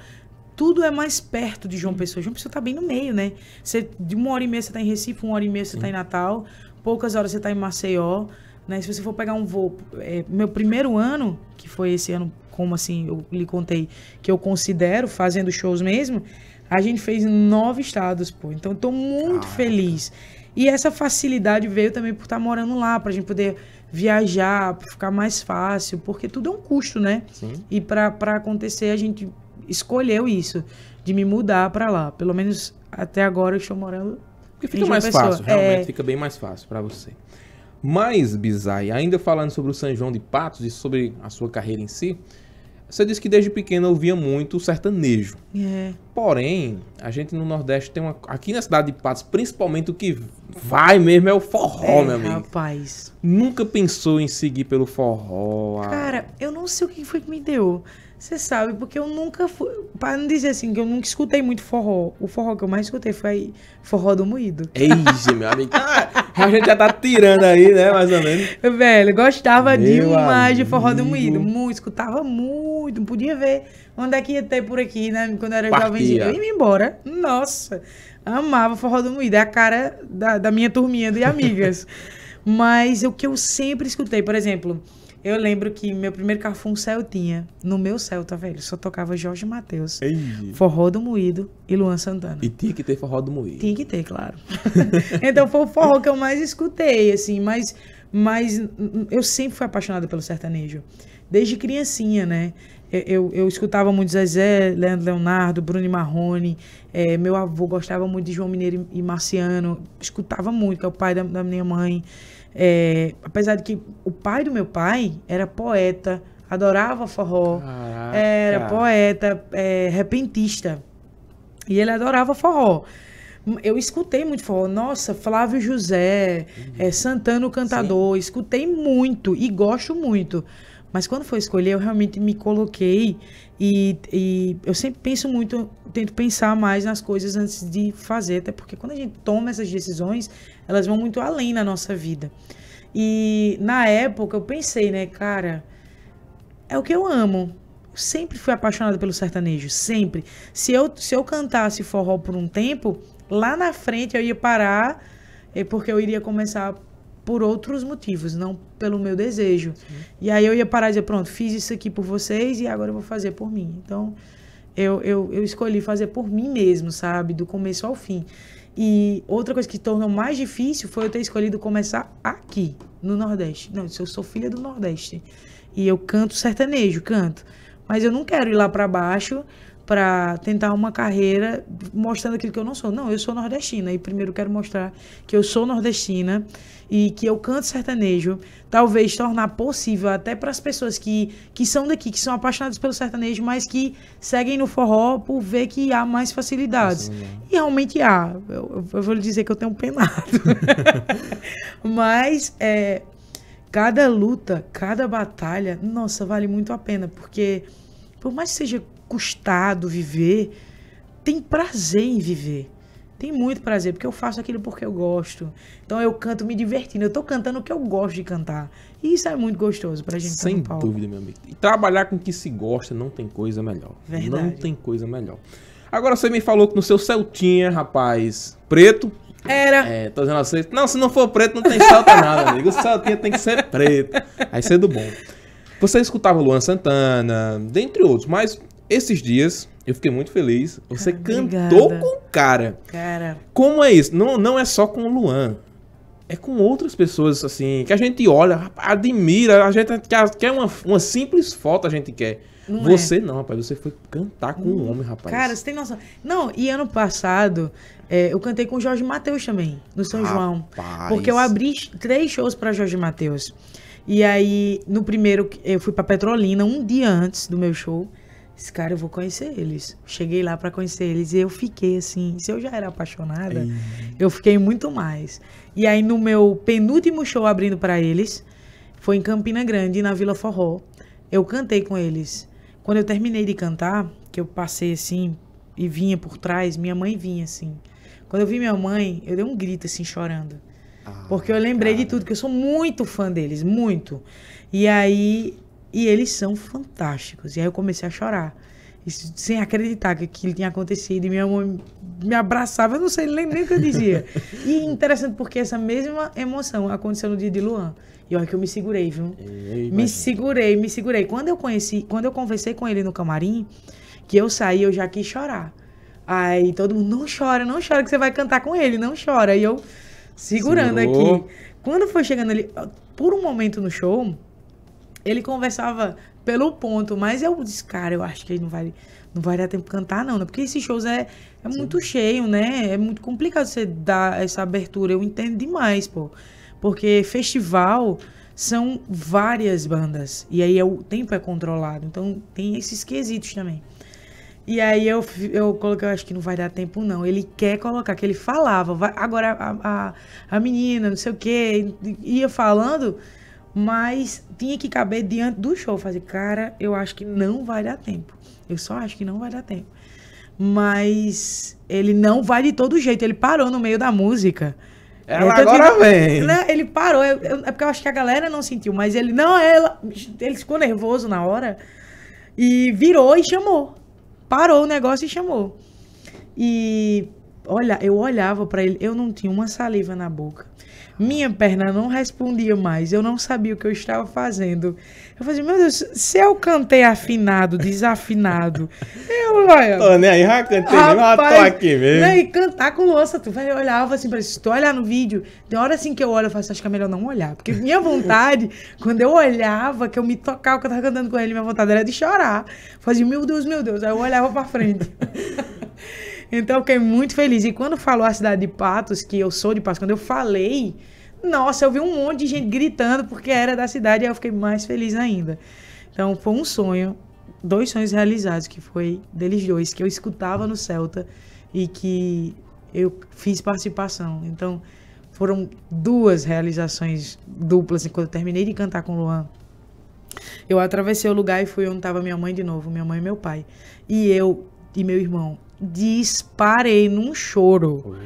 Tudo é mais perto de João Pessoa. João Pessoa tá bem no meio, né? Você, de uma hora e meia você tá em Recife, uma hora e meia você tá em Natal, poucas horas você tá em Maceió. Né? Se você for pegar um voo, é, meu primeiro ano, que foi esse ano, como assim eu lhe contei, que eu considero fazendo shows mesmo, a gente fez nove estados, pô. Então, estou muito ah, feliz. E essa facilidade veio também por estar morando lá, para a gente poder viajar, ficar mais fácil, porque tudo é um custo, né? Sim. E para acontecer, a gente escolheu isso, de me mudar para lá. Pelo menos até agora eu estou morando. Porque fica mais fácil, realmente é... fica bem mais fácil para você. Mas, Bizai, ainda falando sobre o São João de Patos e sobre a sua carreira em si, você disse que desde pequena ouvia muito sertanejo. É. Porém, a gente no Nordeste tem uma. Aqui na cidade de Patos, principalmente o que vai mesmo é o forró, é, meu amigo. Rapaz. Nunca pensou em seguir pelo forró. A... Cara, eu não sei o que foi que me deu. Você sabe, porque eu nunca fui. Para não dizer assim, que eu nunca escutei muito forró. O forró que eu mais escutei foi forró do moído. Eixe, meu amigo. a gente já tá tirando aí, né? Mais ou menos. Velho, gostava meu demais amigo. de forró do moído. Muito, escutava muito. Não podia ver onde é que ia ter por aqui, né? Quando eu era Partia. jovenzinho. Eu ia embora. Nossa. Amava forró do moído. É a cara da, da minha turminha de amigas. Mas o que eu sempre escutei, por exemplo. Eu lembro que meu primeiro carro foi um Celtinha. No meu Celta, tá velho, só tocava Jorge Matheus, Forró do Moído e Luan Santana. E tinha que ter Forró do Moído. Tinha que ter, claro. então foi o forró que eu mais escutei, assim, mas, mas eu sempre fui apaixonada pelo sertanejo. Desde criancinha, né? Eu, eu, eu escutava muito Zezé, Leandro Leonardo, Bruno Marrone. É, meu avô gostava muito de João Mineiro e Marciano. Escutava muito, que é o pai da, da minha mãe. É, apesar de que o pai do meu pai era poeta, adorava forró, era poeta, é, repentista. E ele adorava forró. Eu escutei muito forró. Nossa, Flávio José, uhum. é, Santana o Cantador, Sim. escutei muito e gosto muito. Mas quando foi escolher, eu realmente me coloquei e, e, eu sempre penso muito, tento pensar mais nas coisas antes de fazer, até porque quando a gente toma essas decisões, elas vão muito além na nossa vida. E na época eu pensei, né, cara, é o que eu amo. Eu sempre fui apaixonada pelo sertanejo, sempre. Se eu, se eu cantasse forró por um tempo, lá na frente eu ia parar, é porque eu iria começar por outros motivos, não pelo meu desejo. Sim. E aí eu ia parar e dizer, pronto, fiz isso aqui por vocês e agora eu vou fazer por mim. Então, eu, eu, eu escolhi fazer por mim mesmo, sabe? Do começo ao fim. E outra coisa que tornou mais difícil foi eu ter escolhido começar aqui, no Nordeste. Não, eu sou filha do Nordeste. E eu canto sertanejo, canto. Mas eu não quero ir lá para baixo para tentar uma carreira mostrando aquilo que eu não sou. Não, eu sou nordestina e primeiro quero mostrar que eu sou nordestina e que eu canto sertanejo, talvez tornar possível até para as pessoas que, que são daqui, que são apaixonadas pelo sertanejo, mas que seguem no forró por ver que há mais facilidades. Né? E realmente há. Eu, eu, vou lhe dizer que eu tenho um penado. mas é, cada luta, cada batalha, nossa, vale muito a pena, porque por mais que seja custado viver, tem prazer em viver. Tem muito prazer, porque eu faço aquilo porque eu gosto. Então eu canto me divertindo. Eu tô cantando o que eu gosto de cantar. E isso é muito gostoso pra gente Sem tá dúvida, meu amigo. E trabalhar com o que se gosta não tem coisa melhor. Verdade. Não tem coisa melhor. Agora você me falou que no seu Celtinha, rapaz, preto. Era. É, tô dizendo assim. Não, se não for preto, não tem Celta nada, amigo. O Celtinha tem que ser preto. Aí cedo é bom. Você escutava Luan Santana, dentre outros, mas esses dias eu fiquei muito feliz. Você Obrigada. cantou com o cara. Cara. Como é isso? Não, não é só com o Luan. É com outras pessoas, assim, que a gente olha, admira, a gente quer é uma, uma simples foto, a gente quer. Não é? você é. não, rapaz. Você foi cantar com um homem, rapaz. Cara, você tem noção. Não, e ano passado é, eu cantei com o Jorge Matheus também, no São rapaz. João. Porque eu abri três shows para Jorge Matheus. E aí, no primeiro, eu fui para Petrolina um dia antes do meu show esse cara eu vou conhecer eles. Cheguei lá para conhecer eles e eu fiquei assim, se eu já era apaixonada, Ei. eu fiquei muito mais. E aí no meu penúltimo show abrindo para eles, foi em Campina Grande, na Vila Forró. Eu cantei com eles. Quando eu terminei de cantar, que eu passei assim e vinha por trás, minha mãe vinha assim. Quando eu vi minha mãe, eu dei um grito assim chorando. Ah, porque eu lembrei cara. de tudo, que eu sou muito fã deles, muito. E aí e eles são fantásticos. E aí eu comecei a chorar. Isso, sem acreditar que aquilo tinha acontecido. E minha mãe me abraçava, eu não sei nem, nem o que eu dizia. e interessante porque essa mesma emoção aconteceu no dia de Luan. E olha que eu me segurei, viu? Ei, me segurei, me segurei. Quando eu conheci, quando eu conversei com ele no camarim, que eu saí, eu já quis chorar. Aí todo mundo, não chora, não chora, que você vai cantar com ele, não chora. E eu segurando Segurou. aqui. Quando foi chegando ali, por um momento no show, ele conversava pelo ponto, mas eu disse, cara, eu acho que ele não vai, não vai dar tempo de cantar, não, né? Porque esses shows é, é muito cheio, né? É muito complicado você dar essa abertura. Eu entendo demais, pô. Porque festival são várias bandas. E aí é, o tempo é controlado. Então tem esses quesitos também. E aí eu, eu coloquei, eu acho que não vai dar tempo, não. Ele quer colocar, que ele falava. Vai, agora a, a, a menina, não sei o quê, ia falando. Mas tinha que caber diante do show. Fazer, cara, eu acho que não vai dar tempo. Eu só acho que não vai dar tempo. Mas ele não vai de todo jeito. Ele parou no meio da música. É, ela agora vem. Né, ele parou. Eu, eu, é porque eu acho que a galera não sentiu, mas ele não, ela, ele ficou nervoso na hora e virou e chamou. Parou o negócio e chamou. E olha, eu olhava para ele, eu não tinha uma saliva na boca. Minha perna não respondia mais, eu não sabia o que eu estava fazendo. Eu falei, meu Deus, se eu cantei afinado, desafinado, eu, olha... Tô nem aí, já cantei rapaz, mesmo, tô aqui mesmo. Né, e cantar com louça, tu vai olhar, eu falo assim, se tu olhar no vídeo, tem hora assim que eu olho, eu faço, assim, acho que é melhor não olhar. Porque minha vontade, quando eu olhava, que eu me tocava, que eu tava cantando com ele, minha vontade era de chorar. Eu fazia, meu Deus, meu Deus, aí eu olhava pra frente. Então eu fiquei muito feliz. E quando falou a cidade de Patos, que eu sou de Patos, quando eu falei, nossa, eu vi um monte de gente gritando porque era da cidade e eu fiquei mais feliz ainda. Então foi um sonho, dois sonhos realizados, que foi deles dois, que eu escutava no Celta e que eu fiz participação. Então foram duas realizações duplas enquanto assim, eu terminei de cantar com o Luan. Eu atravessei o lugar e fui onde estava minha mãe de novo, minha mãe e meu pai. E eu e meu irmão disparei num choro.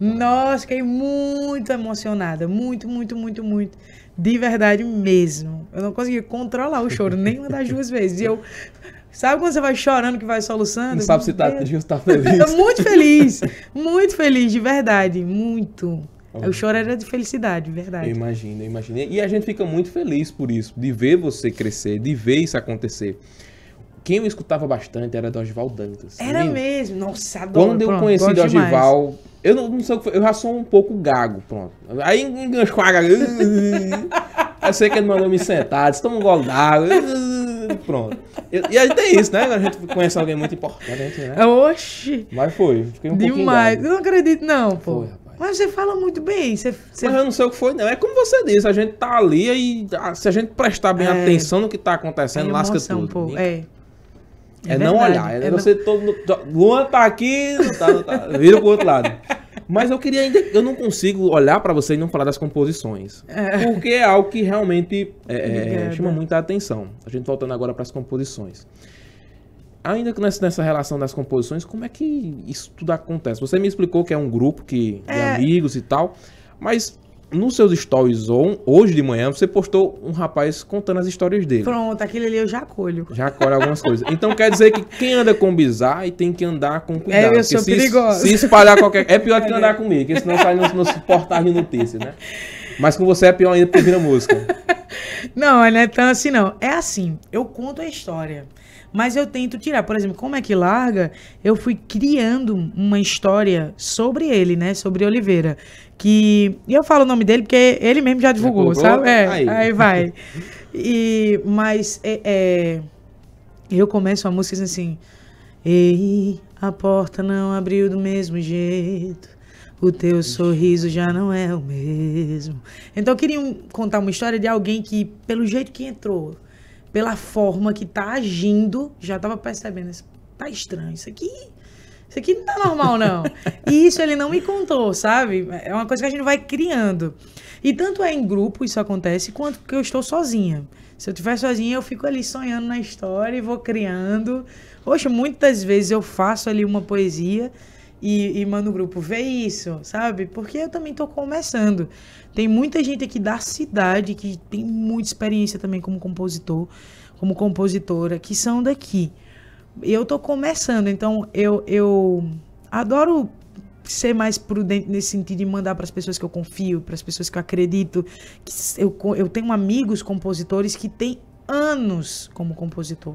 Nossa, fiquei muito emocionada. Muito, muito, muito, muito. De verdade mesmo. Eu não consegui controlar o choro nenhuma das duas vezes. E eu. Sabe quando você vai chorando que vai soluçando? Não sabe se tá é. triste ou tá feliz. muito feliz. Muito feliz, de verdade. Muito. O choro era de felicidade, verdade. Eu imagino, eu imagino. E a gente fica muito feliz por isso, de ver você crescer, de ver isso acontecer. Quem eu escutava bastante era do Dantas. Era lembra? mesmo? Nossa, adoro. Quando eu pronto, conheci o Oswald, eu não, não, sei o que foi, eu já sou um pouco gago, pronto. Aí engancho com a gaga. eu sei que ele mandou me sentar, disse, toma um gole d'água. Pronto. E aí tem isso, né? A gente conhece alguém muito importante, né? Oxi! Mas foi. Fiquei um Demais. Eu não acredito, não, pô. Foi, rapaz. Mas você fala muito bem. Você, você... Mas eu não sei o que foi, não. É como você disse, a gente tá ali e ah, se a gente prestar bem é... atenção no que tá acontecendo, é lasca tudo. pouco. É. É, é não olhar. É, é você não... todo. Luan tá aqui, tá, tá, vira pro outro lado. Mas eu queria ainda. Eu não consigo olhar para você e não falar das composições. É. Porque é algo que realmente é, é, é chama muita atenção. A gente voltando agora para as composições. Ainda que nessa relação das composições, como é que isso tudo acontece? Você me explicou que é um grupo que, de é. amigos e tal, mas nos seus stories on, hoje de manhã, você postou um rapaz contando as histórias dele. Pronto, aquele ali eu já colho. Já colho algumas coisas. Então quer dizer que quem anda com bizarro tem que andar com cuidado. É, eu sou se, Se espalhar qualquer... É pior do que é. andar comigo, que senão sai nos, nos portais de notícia, né? Mas com você é pior ainda porque vira música. Não, não é tão assim não. É assim, eu conto a história. Mas eu tento tirar, por exemplo, como é que larga? Eu fui criando uma história sobre ele, né? Sobre Oliveira. Que. E eu falo o nome dele porque ele mesmo já divulgou, já sabe? É, aí. aí, vai. E, mas é, é, eu começo a música assim. Ei, a porta não abriu do mesmo jeito. O teu sorriso já não é o mesmo. Então eu queria um, contar uma história de alguém que, pelo jeito que entrou, pela forma que tá agindo, já tava percebendo, tá estranho, isso aqui isso aqui não tá normal, não. E isso ele não me contou, sabe? É uma coisa que a gente vai criando. E tanto é em grupo isso acontece, quanto que eu estou sozinha. Se eu estiver sozinha, eu fico ali sonhando na história e vou criando. Hoje, muitas vezes eu faço ali uma poesia e, e manda o grupo ver isso, sabe? Porque eu também tô começando. Tem muita gente aqui da cidade que tem muita experiência também como compositor, como compositora, que são daqui. Eu tô começando, então eu, eu adoro ser mais prudente nesse sentido de mandar para as pessoas que eu confio, para as pessoas que eu acredito. Que eu, eu tenho amigos compositores que têm anos como compositor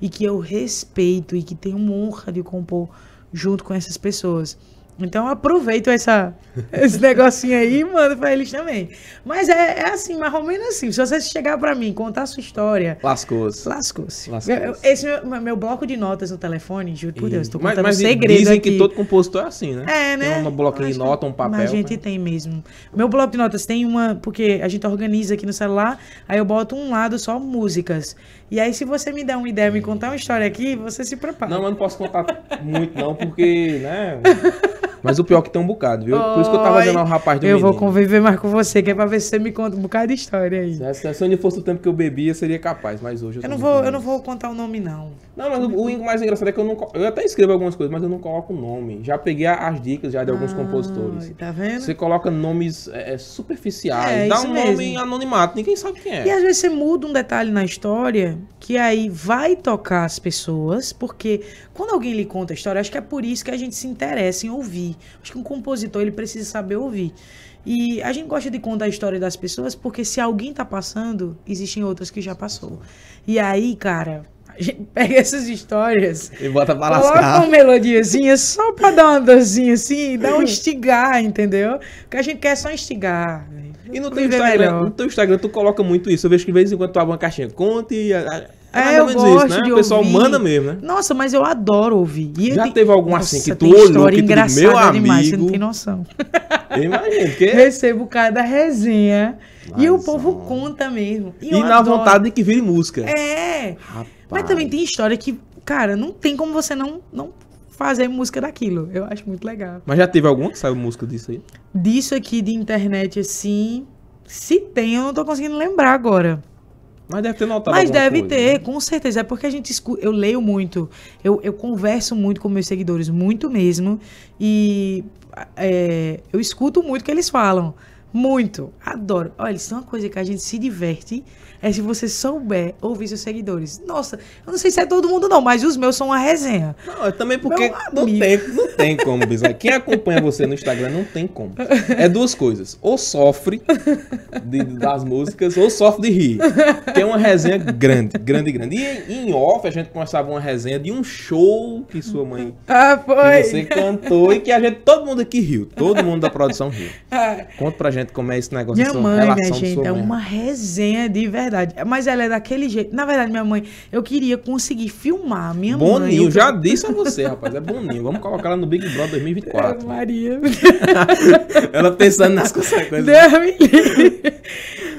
e que eu respeito e que tenho honra de compor junto com essas pessoas. Então aproveito essa, esse negocinho aí e mando pra eles também. Mas é, é assim, mais ou menos assim. Se você chegar pra mim contar a sua história. Lascou-se. Lascou-se. Lascou Esse meu, meu, bloco de notas no telefone, juro por e... Deus, tô contando mas, mas um segredo. Dizem aqui. que todo compositor é assim, né? É, né? Tem um bloco de nota, um papel. Mas a gente né? tem mesmo. Meu bloco de notas tem uma, porque a gente organiza aqui no celular, aí eu boto um lado só músicas. E aí, se você me der uma ideia, me contar uma história aqui, você se prepara. Não, eu não posso contar muito, não, porque, né? Mas o pior é que tem um bocado, viu? Por isso que eu tava dizendo ao rapaz do Eu menino. vou conviver mais com você, que é pra ver se você me conta um bocado de história aí. Se, se não fosse o tempo que eu bebia, seria capaz, mas hoje eu, eu não vou, Eu não vou contar o nome, não. Não, mas o, o, mais engraçado é que eu não. Eu até escrevo algumas coisas, mas eu não coloco o nome. Já peguei as dicas já de alguns ah, compositores. Tá vendo? Você coloca nomes é, é superficiais, é, dá um mesmo. nome anonimato, ninguém sabe quem é. E às vezes você muda um detalhe na história que aí vai tocar as pessoas, porque quando alguém lhe conta a história, acho que é por isso que a gente se interessa em ouvir. Acho que um compositor ele precisa saber ouvir. E a gente gosta de contar a história das pessoas porque se alguém tá passando, existem outras que já passou. E aí, cara, a gente pega essas histórias e bota pra lascar. Coloca uma melodiazinha só pra dar uma dorzinha assim, dá um instigar, entendeu? Porque a gente quer só instigar, né? E no teu, Instagram, no teu Instagram tu coloca muito isso. Eu vejo que de vez em quando tu abre uma caixinha. Conte. É, é, é eu gosto isso, né? de O pessoal ouvir. manda mesmo, né? Nossa, mas eu adoro ouvir. E Já teve algum Nossa, assim que tu olhou que tu diz, meu amigo... demais, você não tem noção. Imagina, que Recebo cada resenha. Mas e o povo conta mesmo. E, e na adoro. vontade de que vire música. É. Rapaz. Mas também tem história que, cara, não tem como você não, não fazer música daquilo. Eu acho muito legal. Mas já teve alguma que saiu música disso aí? Disso aqui de internet, assim. Se tem, eu não tô conseguindo lembrar agora. Mas deve ter notado. Mas deve coisa, ter, né? com certeza. É porque a gente escuta. Eu leio muito, eu, eu converso muito com meus seguidores, muito mesmo. E é, eu escuto muito o que eles falam. Muito. Adoro. Olha, isso é uma coisa que a gente se diverte é se você souber ouvir seus seguidores. Nossa, eu não sei se é todo mundo não, mas os meus são uma resenha. Não, é também porque não tem, não tem como, Bismarck. Quem acompanha você no Instagram não tem como. É duas coisas. Ou sofre de, das músicas, ou sofre de rir. Que é uma resenha grande, grande, grande. E em off a gente começava uma resenha de um show que sua mãe... Ah, foi! você cantou e que a gente, todo mundo aqui riu. Todo mundo da produção riu. Ah. Conta pra gente como é esse negócio. Minha mãe, minha gente, é uma resenha de verdade verdade. Mas ela é daquele jeito. Na verdade, minha mãe, eu queria conseguir filmar minha boninho, mãe. Boninho, já disse a você, rapaz. É Boninho. Vamos colocar ela no Big Brother 2024. É, Maria. ela pensando nas consequências. Deus me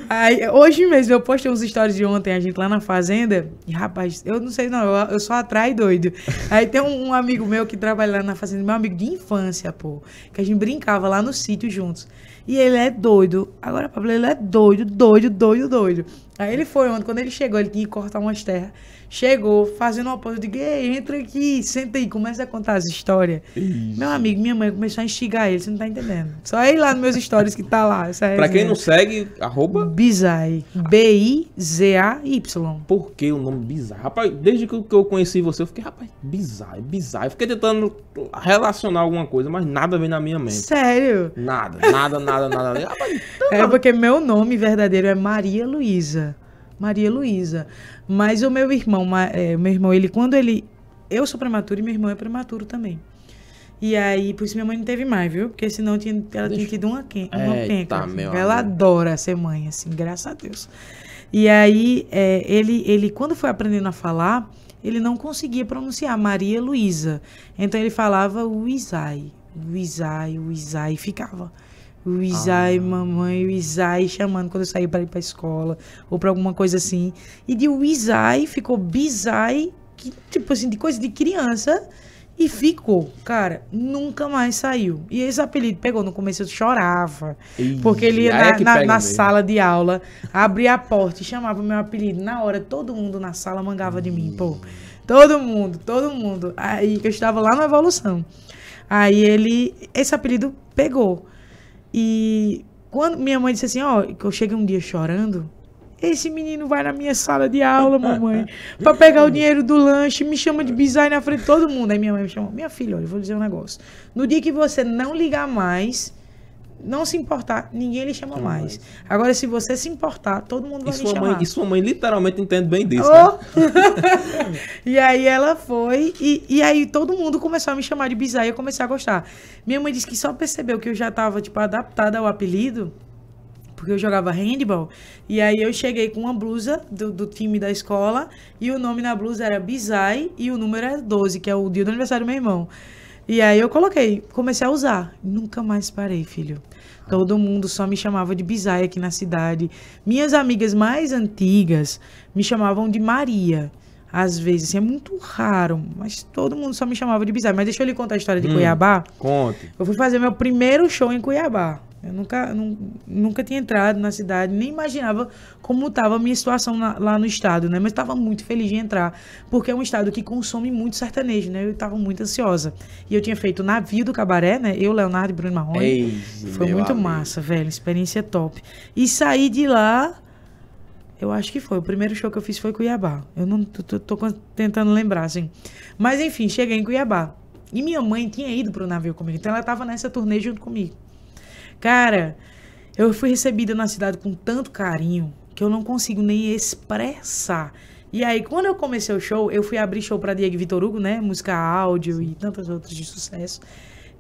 Aí, hoje mesmo eu postei uns stories de ontem, a gente lá na fazenda. E, rapaz, eu não sei não, eu, eu só atrai doido. Aí tem um, um, amigo meu que trabalha lá na fazenda, meu amigo de infância, pô. Que a gente brincava lá no sítio juntos. E ele é doido. Agora, Pablo, ele é doido, doido, doido, doido. Aí ele foi ontem, quando ele chegou, ele tinha que cortar umas terras. Chegou, fazendo uma pose, eu digo, Ei, entra aqui, senta aí, começa a contar as histórias. Isso. Meu amigo, minha mãe começou a instigar ele, você não tá entendendo. Só ele lá nos meus stories que tá lá. Essa pra quem não segue, arroba... Bizai. B-I-Z-A-Y. Por que o nome Bizai? Rapaz, desde que eu conheci você, eu fiquei, rapaz, Bizai, Bizai. Eu fiquei tentando relacionar alguma coisa, mas nada vem na minha mente. Sério? Nada, nada, nada, nada. Rapaz, então é porque meu nome verdadeiro é Maria Luísa. Maria Luísa. Mas o meu irmão, é, meu irmão, ele quando ele. Eu sou prematuro e meu irmão é prematuro também. E aí, por isso minha mãe não teve mais, viu? Porque senão tinha, ela Deixa... tinha tido uma, quen, uma é, quenca tá, Assim. Ela amor. adora ser mãe, assim, graças a Deus. E aí, é, ele, ele, quando foi aprendendo a falar, ele não conseguia pronunciar Maria Luísa. Então ele falava Uizai, Uizai, Uizai, ficava. O Isai, ah. mamãe, o Isai chamando quando eu saí para ir pra escola, ou pra alguma coisa assim. E de o Isai ficou Bizai, que, tipo assim, de coisa de criança. E ficou, cara, nunca mais saiu. E esse apelido pegou, no começo eu chorava. porque ele ia na, é na, na sala de aula, abria a porta e chamava meu apelido. Na hora, todo mundo na sala mangava de mim, pô. Todo mundo, todo mundo. Aí que eu estava lá na evolução. Aí ele, esse apelido pegou. E quando minha mãe disse assim, ó, que eu cheguei um dia chorando, esse menino vai na minha sala de aula, mamãe, para pegar o dinheiro do lanche, me chama de bizarro na frente de todo mundo. Aí minha mãe me chamou, minha filha, olha, eu vou dizer um negócio. No dia que você não ligar mais, não se importar, ninguém lhe chama mais. mais. Agora, se você se importar, todo mundo e vai lhe chamar. Mãe, e sua mãe literalmente entende bem disso, oh! né? e aí ela foi, e, e aí todo mundo começou a me chamar de Bizarro e eu comecei a gostar. Minha mãe disse que só percebeu que eu já estava, tipo, adaptada ao apelido, porque eu jogava handball, e aí eu cheguei com uma blusa do, do time da escola, e o nome na blusa era Bizai, e o número era 12, que é o dia do aniversário do meu irmão. E aí eu coloquei, comecei a usar. Nunca mais parei, filho. Todo mundo só me chamava de Bizai aqui na cidade. Minhas amigas mais antigas me chamavam de Maria. Às vezes, assim, é muito raro, mas todo mundo só me chamava de Bizai. Mas deixa eu lhe contar a história de hum, Cuiabá. Conte. Eu fui fazer meu primeiro show em Cuiabá. Eu nunca, nunca tinha entrado na cidade, nem imaginava como estava a minha situação na, lá no estado, né? Mas estava muito feliz de entrar, porque é um estado que consome muito sertanejo, né? Eu estava muito ansiosa. E eu tinha feito o navio do cabaré, né? Eu, Leonardo e Bruno Marrone. Ei, foi muito amigo. massa, velho. Experiência top. E saí de lá. Eu acho que foi. O primeiro show que eu fiz foi Cuiabá. Eu não tô, tô, tô tentando lembrar, assim. Mas enfim, cheguei em Cuiabá. E minha mãe tinha ido pro navio comigo. Então ela estava nessa turnê junto comigo. Cara, eu fui recebida na cidade com tanto carinho que eu não consigo nem expressar. E aí, quando eu comecei o show, eu fui abrir show para Diego Vitor Hugo, né? Música áudio e tantas outras de sucesso.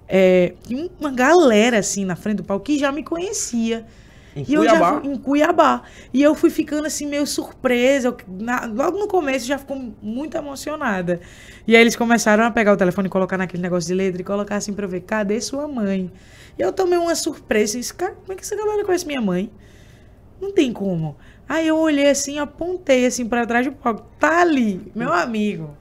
É, uma galera, assim, na frente do palco que já me conhecia. Em e Cuiabá? Eu já, em Cuiabá. E eu fui ficando, assim, meio surpresa. Eu, na, logo no começo, já ficou muito emocionada. E aí, eles começaram a pegar o telefone, colocar naquele negócio de letra e colocar assim pra ver, cadê sua mãe? E eu tomei uma surpresa. Disse, cara, como é que essa galera conhece minha mãe? Não tem como. Aí eu olhei assim, apontei assim para trás do tipo, palco. Tá ali, meu amigo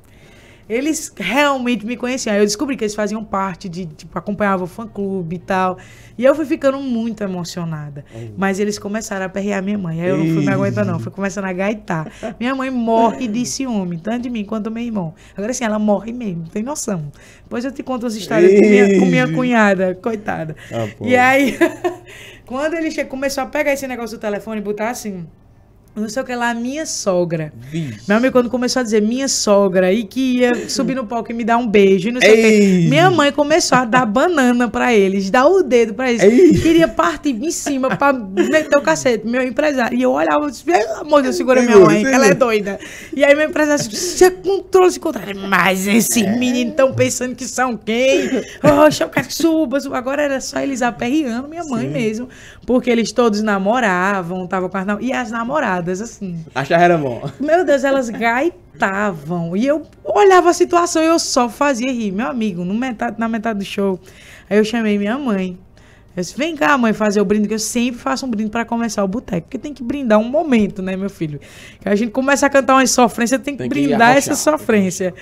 eles realmente me conheciam. Aí eu descobri que eles faziam parte de, tipo, acompanhava o fã-clube e tal. E eu fui ficando muito emocionada. Mas eles começaram a perrear minha mãe. Aí eu não fui me aguentar, não. Fui começando a gaitar. Minha mãe morre de ciúme, tanto de mim quanto do meu irmão. Agora assim ela morre mesmo, não tem noção. Depois eu te conto as histórias com minha, com minha, cunhada, coitada. Ah, e aí, quando ele che... começou a pegar esse negócio do telefone e botar assim não sei o que lá, minha sogra. Vixe. Meu amigo, quando começou a dizer minha sogra e que ia subir no palco e me dar um beijo e não sei Ei. o que, minha mãe começou a dar banana pra eles, dar o dedo pra eles. Ei. Queria partir em cima pra meter o cacete, meu empresário. E eu olhava e disse, pelo amor de Deus, segura minha mãe, que ela é doida. E aí meu empresário disse, você é controla, se controla. Mas esse é. menino estão pensando que são quem? Oxe, eu quero que suba, suba. Agora era só eles aperreando minha mãe Sim. mesmo, porque eles todos namoravam, tava com as nam e as namoradas viciadas, assim. Achar era bom. Meu Deus, elas gaitavam. E eu olhava a situação e eu só fazia rir. Meu amigo, no metade, na metade do show, aí eu chamei minha mãe. Eu disse, vem cá, mãe, fazer o brinde, que eu sempre faço um brinde para começar o boteco, porque tem que brindar um momento, né, meu filho? Que a gente começa a cantar uma sofrência, tem que, tem que brindar essa sofrência.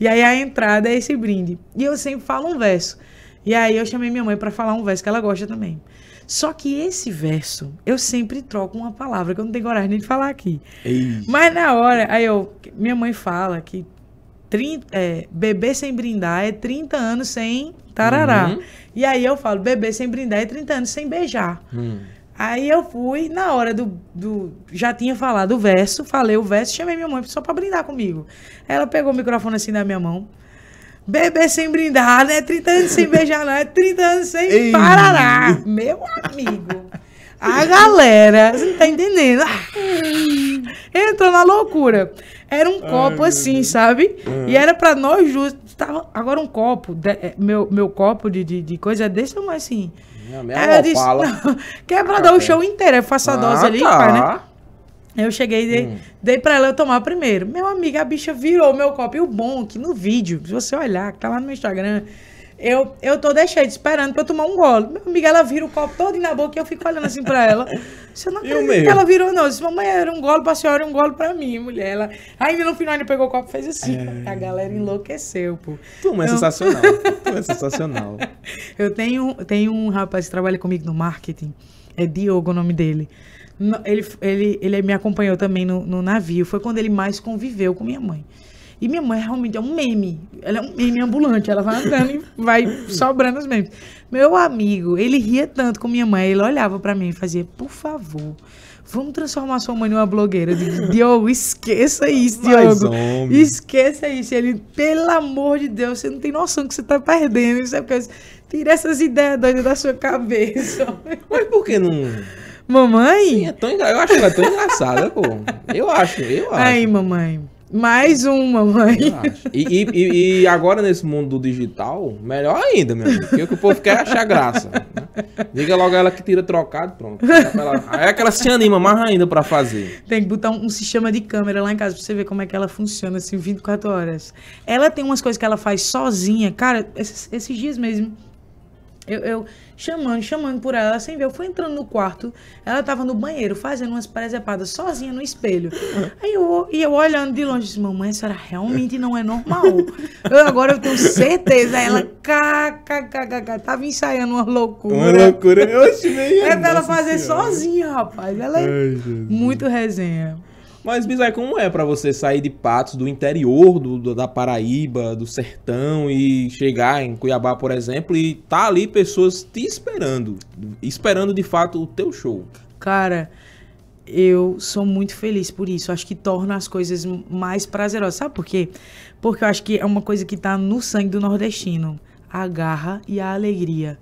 E aí a entrada é esse brinde. E eu sempre falo um verso. E aí eu chamei minha mãe para falar um verso que ela gosta também. Só que esse verso, eu sempre troco uma palavra, que eu não tenho coragem nem de falar aqui. Ei. Mas na hora, aí eu, minha mãe fala que 30, é, beber sem brindar é 30 anos sem tarará. Uhum. E aí eu falo, beber sem brindar é 30 anos sem beijar. Uhum. Aí eu fui, na hora do, do. Já tinha falado o verso, falei o verso, chamei minha mãe só pra brindar comigo. Ela pegou o microfone assim na minha mão. Beber sem brindar, não é 30 anos sem beijar, não. É 30 anos sem Ei. parará. Meu amigo. A galera, você não tá entendendo. Entrou na loucura. Era um copo Ai, assim, sabe? Uhum. E era pra nós justos. Tava, agora um copo, de, é, meu, meu copo de, de, de coisa desse tamanho assim. Minha é, eu disse, não, que é pra ah, dar o show inteiro. Eu faço a ah, dose ali, tá. pai, né? Eu cheguei e dei, hum. dei pra ela tomar primeiro. Meu amigo, a bicha virou meu copo. E o bom é que no vídeo, se você olhar, que tá lá no meu Instagram, eu, eu tô deixei esperando pra eu tomar um gole. Meu amigo, ela vira o copo todo na boca e eu fico olhando assim pra ela. Você não acredita que ela virou, não. Eu disse, mamãe, era um gole pra senhora e um gole pra mim, mulher. Ela... Ainda no final ele pegou o copo e fez assim. É... A galera enlouqueceu, pô. Tu é sensacional. tu é sensacional. eu tenho, tenho um rapaz que trabalha comigo no marketing. É Diogo o nome dele ele, ele, ele me acompanhou também no, no navio. Foi quando ele mais conviveu com minha mãe. E minha mãe realmente é um meme. Ela é um meme ambulante. Ela vai andando e vai sobrando os memes. Meu amigo, ele ria tanto com minha mãe. Ele olhava para mim e fazia, por favor, vamos transformar sua mãe numa blogueira. disse, Diogo, esqueça isso, Diogo. esqueça isso. Ele, pelo amor de Deus, você não tem noção que você tá perdendo. Isso é porque... Tira essas ideias doidas da sua cabeça. Mas por que não... Mamãe? Sim, é tão engra... Eu acho que é tão engraçada, pô. Eu acho, eu acho. Aí, mamãe. Mais um, mamãe. E, e, e, agora, nesse mundo digital, melhor ainda, meu amigo. Porque o que o povo quer é achar graça. Né? Diga logo ela que tira trocado, pronto. Aí é que ela se anima mais ainda pra fazer. Tem que botar um, um, sistema de câmera lá em casa pra você ver como é que ela funciona, assim, 24 horas. Ela tem umas coisas que ela faz sozinha. Cara, esses, esses dias mesmo, eu, eu, chamando, chamando por ela, sem ver. Eu fui entrando no quarto, ela tava no banheiro, fazendo umas presepadas sozinha no espelho. Aí eu, e eu olhando de longe, disse, mamãe, a senhora realmente não é normal. Eu, agora eu tenho certeza. Aí ela, kkkk, tava ensaiando uma loucura. Uma loucura. Oxe, meio. É pra ela fazer senhora. sozinha, rapaz. Ela é Ai, muito resenha. Mas, Bizarre, como é para você sair de Patos, do interior do, da Paraíba, do sertão e chegar em Cuiabá, por exemplo, e tá ali pessoas te esperando, esperando de fato o teu show? Cara, eu sou muito feliz por isso. Acho que torna as coisas mais prazerosas. Sabe por quê? Porque eu acho que é uma coisa que tá no sangue do nordestino. A garra e a alegria.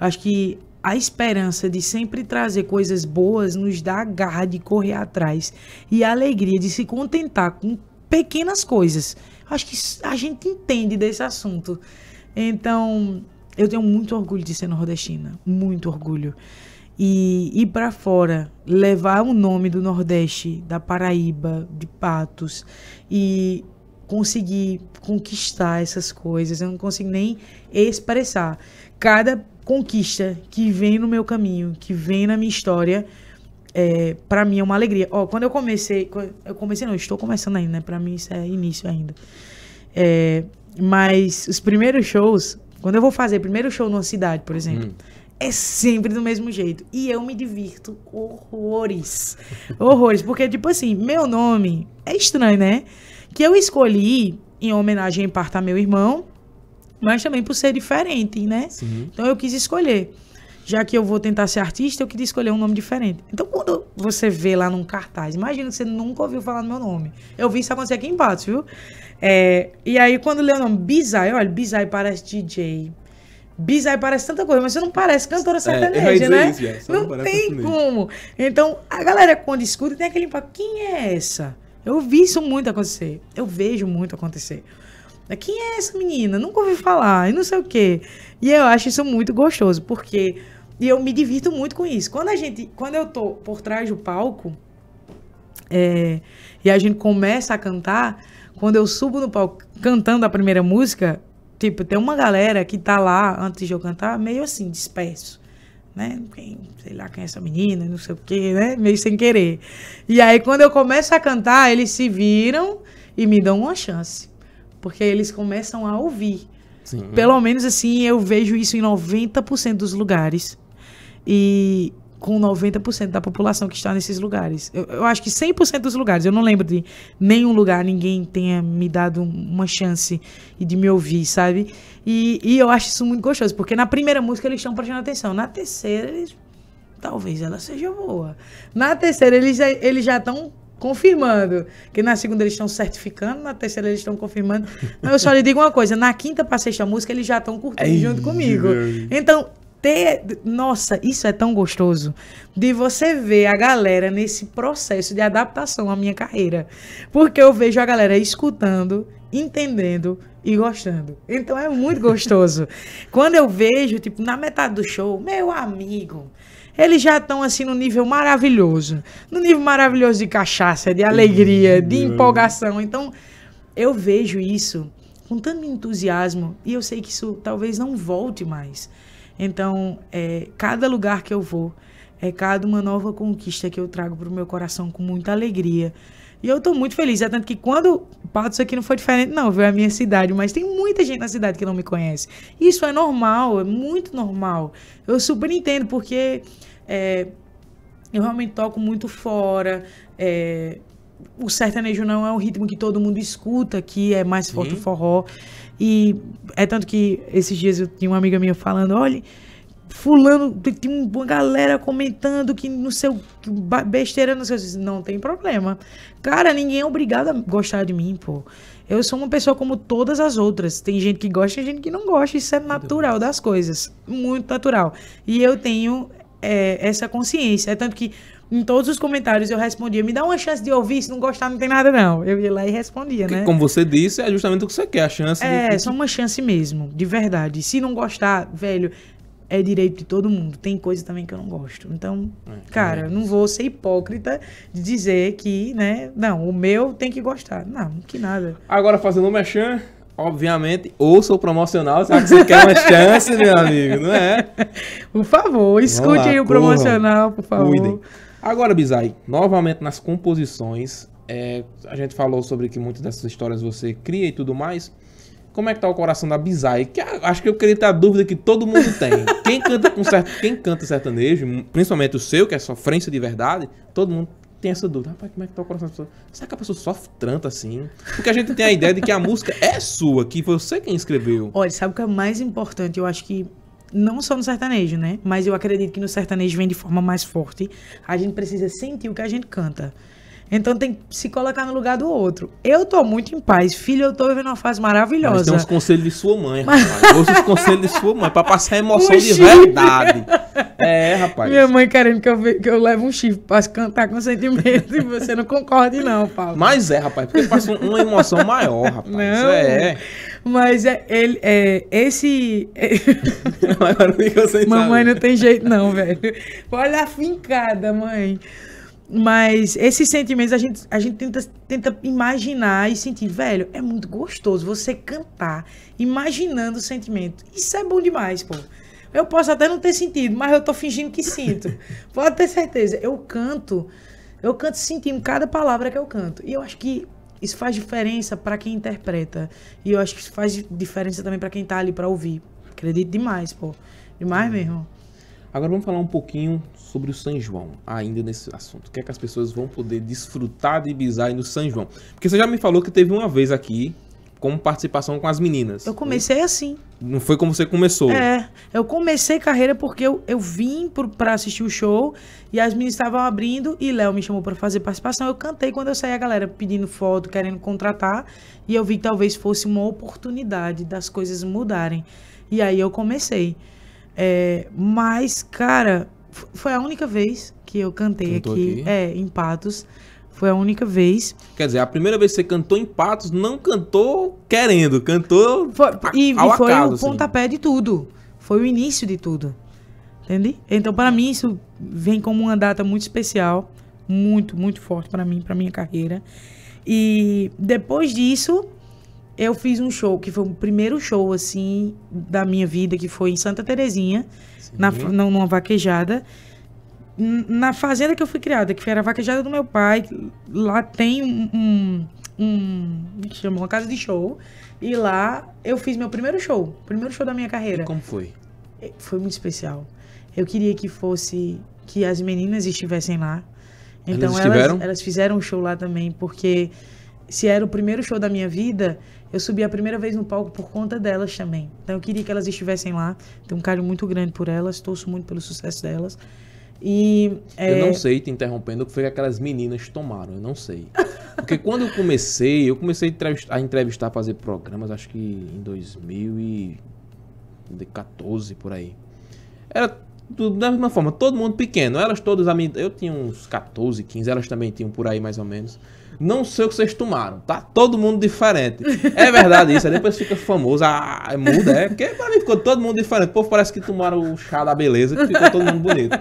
Acho que a esperança de sempre trazer coisas boas nos dá a garra de correr atrás e a alegria de se contentar com pequenas coisas. Acho que a gente entende desse assunto. Então, eu tenho muito orgulho de ser nordestina, muito orgulho. E ir para fora, levar o nome do Nordeste, da Paraíba, de Patos e conseguir conquistar essas coisas, eu não consigo nem expressar. Cada conquista que vem no meu caminho, que vem na minha história, é, para mim é uma alegria. Ó, quando eu comecei, eu comecei não, estou começando ainda, né? Para mim isso é início ainda. É, mas os primeiros shows, quando eu vou fazer primeiro show numa cidade, por exemplo, hum. é sempre do mesmo jeito e eu me divirto horrores, horrores, porque tipo assim, meu nome é estranho, né? Que eu escolhi em homenagem em parte a meu irmão, mas também por ser diferente, né? Sim. Então eu quis escolher. Já que eu vou tentar ser artista, eu quis escolher um nome diferente. Então, quando você vê lá num cartaz, imagina que você nunca ouviu falar do meu nome. Eu vi isso acontecer aqui em Patos, viu? É, e aí, quando lê o nome Bizai, olha, Bizai parece DJ. Bizai parece tanta coisa, mas você não parece cantora é, sertaneja, é, né? Isso, não, não tem como. Então, a galera, quando escuta, tem aquele impacto. Quem é essa? Eu vi isso muito acontecer. Eu vejo muito acontecer. É, quem é essa menina? Nunca ouvi falar, e não sei o quê. E eu acho isso muito gostoso, porque e eu me divirto muito com isso. Quando a gente, quando eu tô por trás do palco, é, e a gente começa a cantar, quando eu subo no palco cantando a primeira música, tipo, tem uma galera que tá lá antes de eu cantar, meio assim, disperso. Né? Quem, sei lá quem é essa menina, não sei o quê, né? Meio sem querer. E aí, quando eu começo a cantar, eles se viram e me dão uma chance. Porque aí eles começam a ouvir. Sim. Pelo menos assim, eu vejo isso em 90% dos lugares. E com 90% da população que está nesses lugares. Eu, eu acho que 100% dos lugares. Eu não lembro de nenhum lugar ninguém tenha me dado uma chance e de me ouvir, sabe? E, e eu acho isso muito gostoso, porque na primeira música eles estão prestando atenção, na terceira eles talvez ela seja boa. Na terceira eles eles já estão confirmando. Que na segunda eles estão certificando, na terceira eles estão confirmando. Mas eu só lhe digo uma coisa: na quinta para sexta música eles já estão curtindo Ei, junto comigo. Então, ter. Nossa, isso é tão gostoso de você ver a galera nesse processo de adaptação à minha carreira. Porque eu vejo a galera escutando, entendendo e gostando. Então é muito gostoso. Quando eu vejo, tipo, na metade do show, meu amigo eles já estão assim no nível maravilhoso. No nível maravilhoso de cachaça, de alegria, de empolgação. Então, eu vejo isso com tanto entusiasmo e eu sei que isso talvez não volte mais. Então, é, cada lugar que eu vou, é cada uma nova conquista que eu trago para o meu coração com muita alegria. E eu estou muito feliz, é tanto que quando Patos aqui não foi diferente não, viu? É a minha cidade, mas tem muita gente na cidade que não me conhece. Isso é normal, é muito normal. Eu super entendo, porque é, eu realmente toco muito fora. É, o sertanejo não é um ritmo que todo mundo escuta, que é mais forte o forró. E é tanto que esses dias eu tinha uma amiga minha falando, olha, fulano, tem uma galera comentando que no seu besteira, não sei, não tem problema. Cara, ninguém é obrigado a gostar de mim, pô. Eu sou uma pessoa como todas as outras. Tem gente que gosta e gente que não gosta. Isso é natural das coisas. Muito natural. E eu tenho é, essa consciência. É tanto que em todos os comentários eu respondia, me dá uma chance de ouvir, se não gostar não tem nada não. Eu ia lá e respondia, Porque, né? Como você disse, é justamente o que você quer, a chance. É, de... só uma chance mesmo, de verdade. Se não gostar, velho, é direito de todo mundo. Tem coisa também que eu não gosto. Então, é, cara, é. não vou ser hipócrita de dizer que, né, não, o meu tem que gostar. Não, que nada. Agora fazendo o mechan obviamente, ouça o promocional, se você quer uma chance, meu amigo, não é? Por favor, escute lá, aí o corra, promocional, por favor. Cuidem. Agora, Bizai, novamente nas composições, é, a gente falou sobre que muitas dessas histórias você cria e tudo mais. Como é que tá o coração da Bizai? Que, acho que eu queria ter a dúvida que todo mundo tem. quem, canta com cert... quem canta sertanejo, principalmente o seu, que é sofrência de verdade, todo mundo tem essa dúvida, rapaz, como é que tá o coração da pessoa? Será que a pessoa sofre tanto assim? Porque a gente tem a ideia de que a música é sua, que você é quem escreveu. Olha, sabe o que é mais importante? Eu acho que não só no sertanejo, né? Mas eu acredito que no sertanejo vem de forma mais forte. A gente precisa sentir o que a gente canta. Então tem que se colocar no lugar do outro. Eu tô muito em paz. Filho, eu tô vivendo uma fase maravilhosa. Mas tem uns conselhos de sua mãe, rapaz. Ouça os conselhos de sua mãe pra passar emoção um de verdade. É, rapaz. Minha mãe querendo que eu, que eu leve um chifre pra cantar com sentimento e você não concorde não, Paulo. Mas é, rapaz, porque passa uma emoção maior, rapaz. Não, é. Mas é, ele, é, esse... É, Agora fica sem Mamãe saber. não tem jeito não, velho. Olha a fincada, mãe. Mas esses sentimentos a gente, a gente tenta, tenta imaginar e sentir, velho, é muito gostoso você cantar imaginando o sentimento. Isso é bom demais, pô. Eu posso até não ter sentido, mas eu tô fingindo que sinto. Pode ter certeza. Eu canto, eu canto sentindo cada palavra que eu canto. E eu acho que isso faz diferença para quem interpreta. E eu acho que isso faz diferença também para quem tá ali para ouvir. Acredito demais, pô. Demais mesmo. Agora vamos falar um pouquinho sobre o São João, ainda nesse assunto. O que é que as pessoas vão poder desfrutar de Bizarre no São João? Porque você já me falou que teve uma vez aqui como participação com as meninas. Eu comecei assim. Não foi como você começou? É, eu comecei carreira porque eu, eu vim para assistir o show e as meninas estavam abrindo e Léo me chamou para fazer participação. Eu cantei quando eu saí, a galera pedindo foto, querendo contratar e eu vi que talvez fosse uma oportunidade das coisas mudarem. E aí eu comecei. É, mas, cara, foi a única vez que eu cantei aqui, aqui, É, em Patos. Foi a única vez. Quer dizer, a primeira vez que você cantou em Patos, não cantou querendo, cantou. Foi, e, ao e foi acaso, o assim. pontapé de tudo. Foi o início de tudo. Entende? Então, para mim, isso vem como uma data muito especial, muito, muito forte para mim, para minha carreira. E depois disso, eu fiz um show que foi o primeiro show assim da minha vida, que foi em Santa Terezinha, na, numa vaquejada. Na fazenda que eu fui criada, que era a vaquejada do meu pai, lá tem um, um, um é chama uma casa de show. E lá eu fiz meu primeiro show, primeiro show da minha carreira. E como foi? Foi muito especial. Eu queria que fosse que as meninas estivessem lá. Então elas, elas, elas fizeram um show lá também, porque se era o primeiro show da minha vida, eu subi a primeira vez no palco por conta delas também. Então eu queria que elas estivessem lá. Tenho um carinho muito grande por elas, torço muito pelo sucesso delas. E, é... Eu não sei, te interrompendo, o que foi que aquelas meninas tomaram, eu não sei. Porque quando eu comecei, eu comecei a entrevistar, fazer programas, acho que em 2014, por aí. Era tudo da mesma forma, todo mundo pequeno, elas todas, eu tinha uns 14, 15, elas também tinham por aí mais ou menos. Não sei o que vocês tomaram, tá? Todo mundo diferente. É verdade isso. Aí depois fica famoso, ah, é muda, é. Porque pra mim ficou todo mundo diferente. O povo parece que tomaram o chá da beleza, que ficou todo mundo bonito.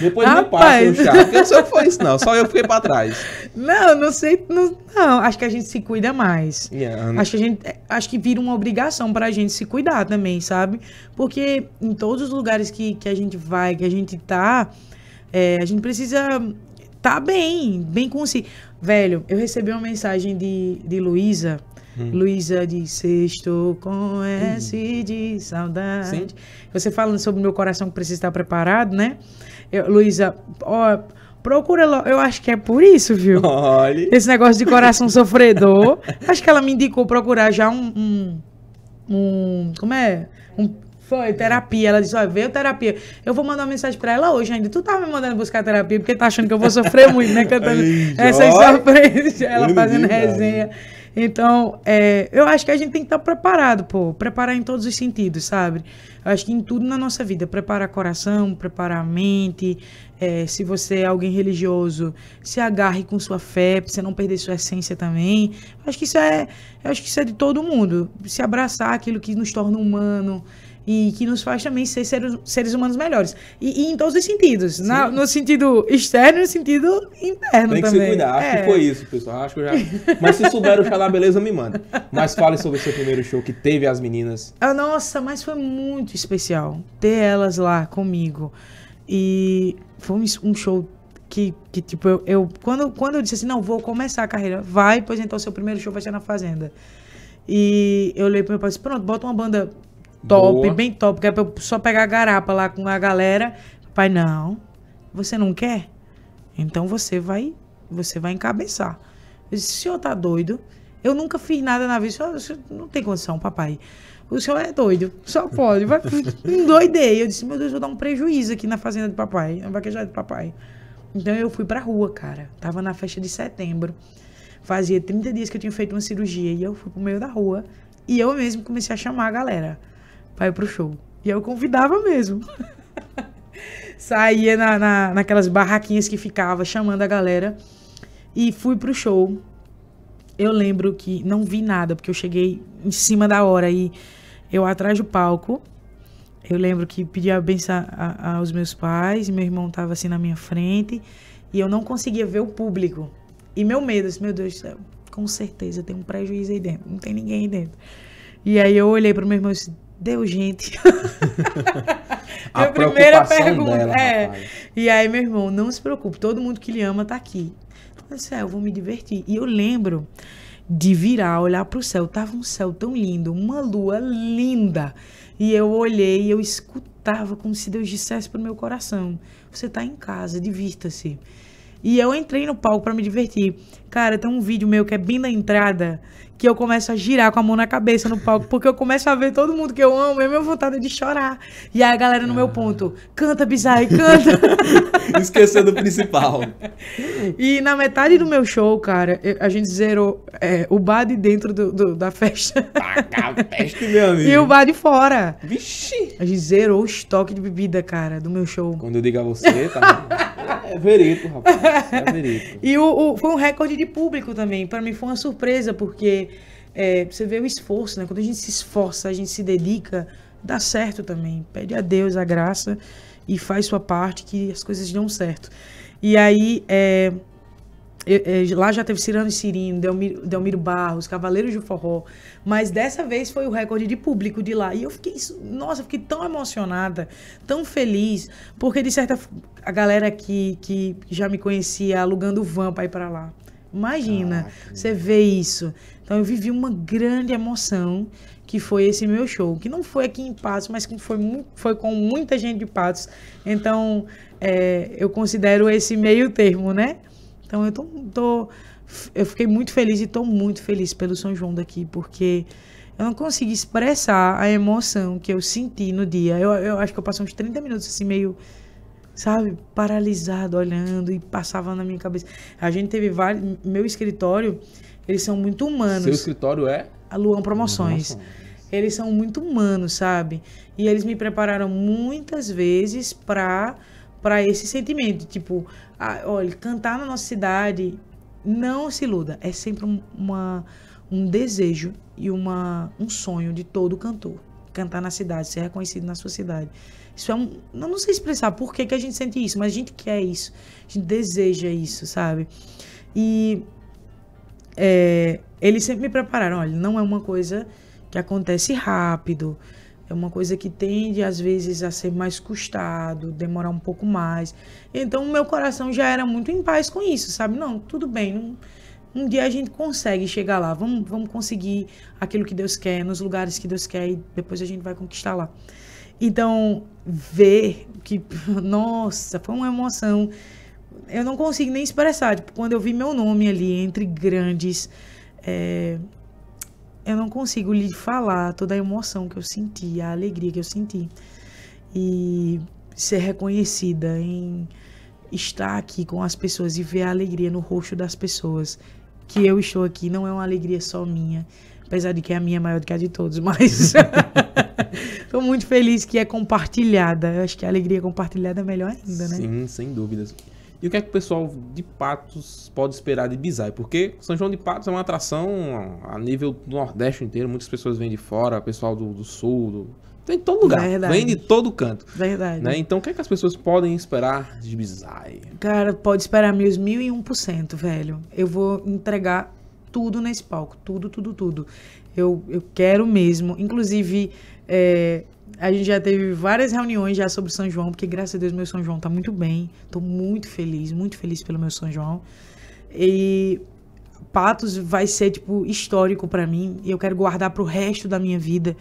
Depois Rapaz. não passa o chá. Porque não sei o que foi isso, não. Só eu fiquei pra trás. Não, não sei. Não, não. acho que a gente se cuida mais. Yeah. Acho que a gente. É, acho que vira uma obrigação pra gente se cuidar também, sabe? Porque em todos os lugares que, que a gente vai, que a gente tá. É, a gente precisa tá bem, bem com si Velho, eu recebi uma mensagem de, de Luísa. Hum. Luísa disse: Estou com hum. S de saudade. Sim. Você falando sobre meu coração que precisa estar preparado, né? Luísa, ó. Procura logo. Eu acho que é por isso, viu? Olha. Esse negócio de coração sofredor. Acho que ela me indicou procurar já um, um um. Como é? Um, foi? Terapia. Ela disse, Olha, veio terapia. Eu vou mandar uma mensagem pra ela hoje ainda. Tu tá me mandando buscar terapia porque tá achando que eu vou sofrer muito, né? Cantando essas surpresas, ela fazendo resenha. Então, é, eu acho que a gente tem que estar tá preparado, pô. Preparar em todos os sentidos, sabe? Eu acho que em tudo na nossa vida. Preparar coração, preparar mente. É, se você é alguém religioso, se agarre com sua fé, pra você não perder sua essência também. Eu acho que isso é, eu acho que isso é de todo mundo. Se abraçar aquilo que nos torna humano e que nos faz também ser seres, humanos melhores. E, e, em todos os sentidos. Na, no sentido externo e no sentido interno Tem que também. se cuidar. Acho é. que foi isso, pessoal. Acho que já... Mas se souberam falar, beleza, me manda. Mas fale sobre o seu primeiro show que teve as meninas. Ah, nossa, mas foi muito especial ter elas lá comigo. E foi um show que, que, tipo, eu, eu, quando, quando eu disse assim, não, vou começar a carreira, vai, pois então seu primeiro show vai ser na Fazenda. E eu olhei pro meu pai e disse, pronto, bota uma banda top, Boa. bem top, que é pra eu só pegar a garapa lá com a galera. Pai, não, você não quer? Então você vai, você vai encabeçar. Eu disse, o senhor tá doido? Eu nunca fiz nada na vida, o senhor, não tem condição, papai. O senhor é doido, só pode. Vai, doidei. Eu disse, meu Deus, vou dar um prejuízo aqui na fazenda de papai, na vaquejada de papai. Então eu fui pra rua, cara. Tava na festa de setembro. Fazia 30 dias que eu tinha feito uma cirurgia e eu fui pro meio da rua. E eu mesmo comecei a chamar a galera pra ir pro show. E eu convidava mesmo. Saía na, na, naquelas barraquinhas que ficava chamando a galera. E fui pro show. Eu lembro que não vi nada, porque eu cheguei em cima da hora e eu atrás do palco. Eu lembro que pedi a benção a, aos meus pais, meu irmão tava assim na minha frente, e eu não conseguia ver o público. E meu medo, assim, meu Deus do céu, com certeza tem um prejuízo aí dentro, não tem ninguém aí dentro. E aí eu olhei pro meu irmão e disse, Deu, gente. a Minha primeira pergunta. Dela, é. E aí, meu irmão, não se preocupe, todo mundo que lhe ama tá aqui. Eu disse, é, eu vou me divertir. E eu lembro de virar, olhar para o céu. Tava um céu tão lindo, uma lua linda. E eu olhei e eu escutava como se Deus dissesse pro meu coração: Você tá em casa, divirta-se. E eu entrei no palco para me divertir. Cara, tem um vídeo meu que é bem na entrada, que eu começo a girar com a mão na cabeça no palco, porque eu começo a ver todo mundo que eu amo, e a minha vontade é de chorar. E aí a galera no meu ah. ponto, canta, bizarro, canta. Esquecendo o principal. E na metade do meu show, cara, a gente zerou é, o bar de dentro do, do, da festa. Ah, festa, meu amigo. E o bar de fora. Vixe. A gente zerou o estoque de bebida, cara, do meu show. Quando eu digo a você, tá... É verito, rapaz. É verito. E o, o foi um recorde de grande público também. Para mim foi uma surpresa, porque é, você vê o esforço, né? Quando a gente se esforça, a gente se dedica, dá certo também. Pede a Deus a graça e faz sua parte que as coisas dão certo. E aí, é, é, lá já teve Cirano e Cirino, Delmiro, Delmiro Barros, Cavaleiros do Forró, mas dessa vez foi o recorde de público de lá. E eu fiquei, nossa, fiquei tão emocionada, tão feliz, porque de certa a galera que, que já me conhecia alugando van para ir para lá. Imagina Caraca. Ah, você vê isso. Então eu vivi uma grande emoção que foi esse meu show, que não foi aqui em Patos, mas que foi, foi com muita gente de Patos. Então é, eu considero esse meio termo, né? Então eu tô, tô eu fiquei muito feliz e estou muito feliz pelo São João daqui, porque eu não consegui expressar a emoção que eu senti no dia. Eu, eu acho que eu passei uns 30 minutos assim meio sabe, paralisado, olhando e passava na minha cabeça. A gente teve vários. Meu escritório, eles são muito humanos. Seu escritório é? A Luan Promoções. Eles são muito humanos, sabe? E eles me prepararam muitas vezes para pra esse sentimento, tipo, ah, olha, cantar na nossa cidade, não se iluda, é sempre uma, um desejo e uma, um sonho de todo cantor cantar na cidade, ser reconhecido na sua cidade. Isso é um. Eu não sei expressar por que, que a gente sente isso, mas a gente quer isso. A gente deseja isso, sabe? E. É, eles sempre me prepararam: olha, não é uma coisa que acontece rápido. É uma coisa que tende, às vezes, a ser mais custado, demorar um pouco mais. Então, meu coração já era muito em paz com isso, sabe? Não, tudo bem, não um dia a gente consegue chegar lá. Vamos, vamos conseguir aquilo que Deus quer, nos lugares que Deus quer, e depois a gente vai conquistar lá. Então, ver que, nossa, foi uma emoção. Eu não consigo nem expressar. Tipo, quando eu vi meu nome ali entre grandes, é, eu não consigo lhe falar toda a emoção que eu senti, a alegria que eu senti. E ser reconhecida em estar aqui com as pessoas e ver a alegria no rosto das pessoas que eu estou aqui não é uma alegria só minha, apesar de que a minha é maior do que a de todos, mas estou muito feliz que é compartilhada. Eu acho que a alegria compartilhada é melhor ainda, né? Sim, sem dúvidas. E o que é que o pessoal de Patos pode esperar de Bizai? Porque São João de Patos é uma atração a nível do Nordeste inteiro, muitas pessoas vêm de fora, pessoal do, do Sul, do, tem então, em todo lugar. Verdade. Vem de todo canto. Verdade. Né? Então, o que, é que as pessoas podem esperar de Bizarre? Cara, pode esperar meus mil e um por cento, velho. Eu vou entregar tudo nesse palco. Tudo, tudo, tudo. Eu, eu quero mesmo. Inclusive, é, a gente já teve várias reuniões já sobre São João, porque graças a Deus meu São João tá muito bem. Tô muito feliz, muito feliz pelo meu São João. E Patos vai ser, tipo, histórico para mim. E eu quero guardar pro resto da minha vida.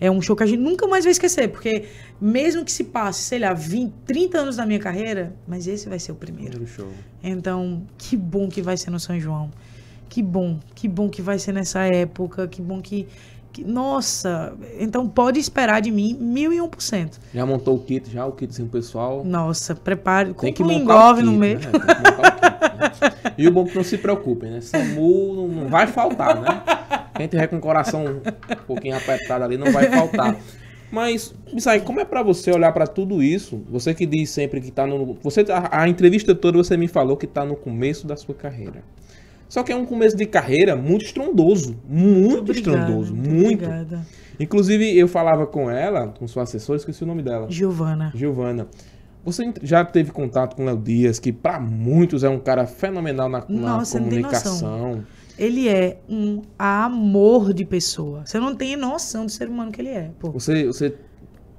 É um show que a gente nunca mais vai esquecer, porque mesmo que se passe, sei lá, 20, 30 anos da minha carreira, mas esse vai ser o primeiro. primeiro então, que bom que vai ser no São João. Que bom, que bom que vai ser nessa época, que bom que nossa, então pode esperar de mim mil e um por cento. Já montou o kit, já o kitzinho pessoal? Nossa, prepare, tem que no meio. Né? Tem que montar o kit, né? E o bom é que não se preocupem, né? SAMU não vai faltar, né? Quem tiver com o coração um pouquinho apertado ali não vai faltar. Mas, Bissai, como é para você olhar para tudo isso? Você que diz sempre que tá no. Você, a, a entrevista toda você me falou que tá no começo da sua carreira. Só que é um começo de carreira muito estrondoso. Muito obrigada, estrondoso. Muito. Obrigada. Inclusive, eu falava com ela, com sua assessora, esqueci o nome dela. Giovana. Giovana. Você já teve contato com o Léo Dias, que para muitos é um cara fenomenal na, Nossa, na comunicação ele é um amor de pessoa. Você não tem noção do ser humano que ele é. Pô. Você, você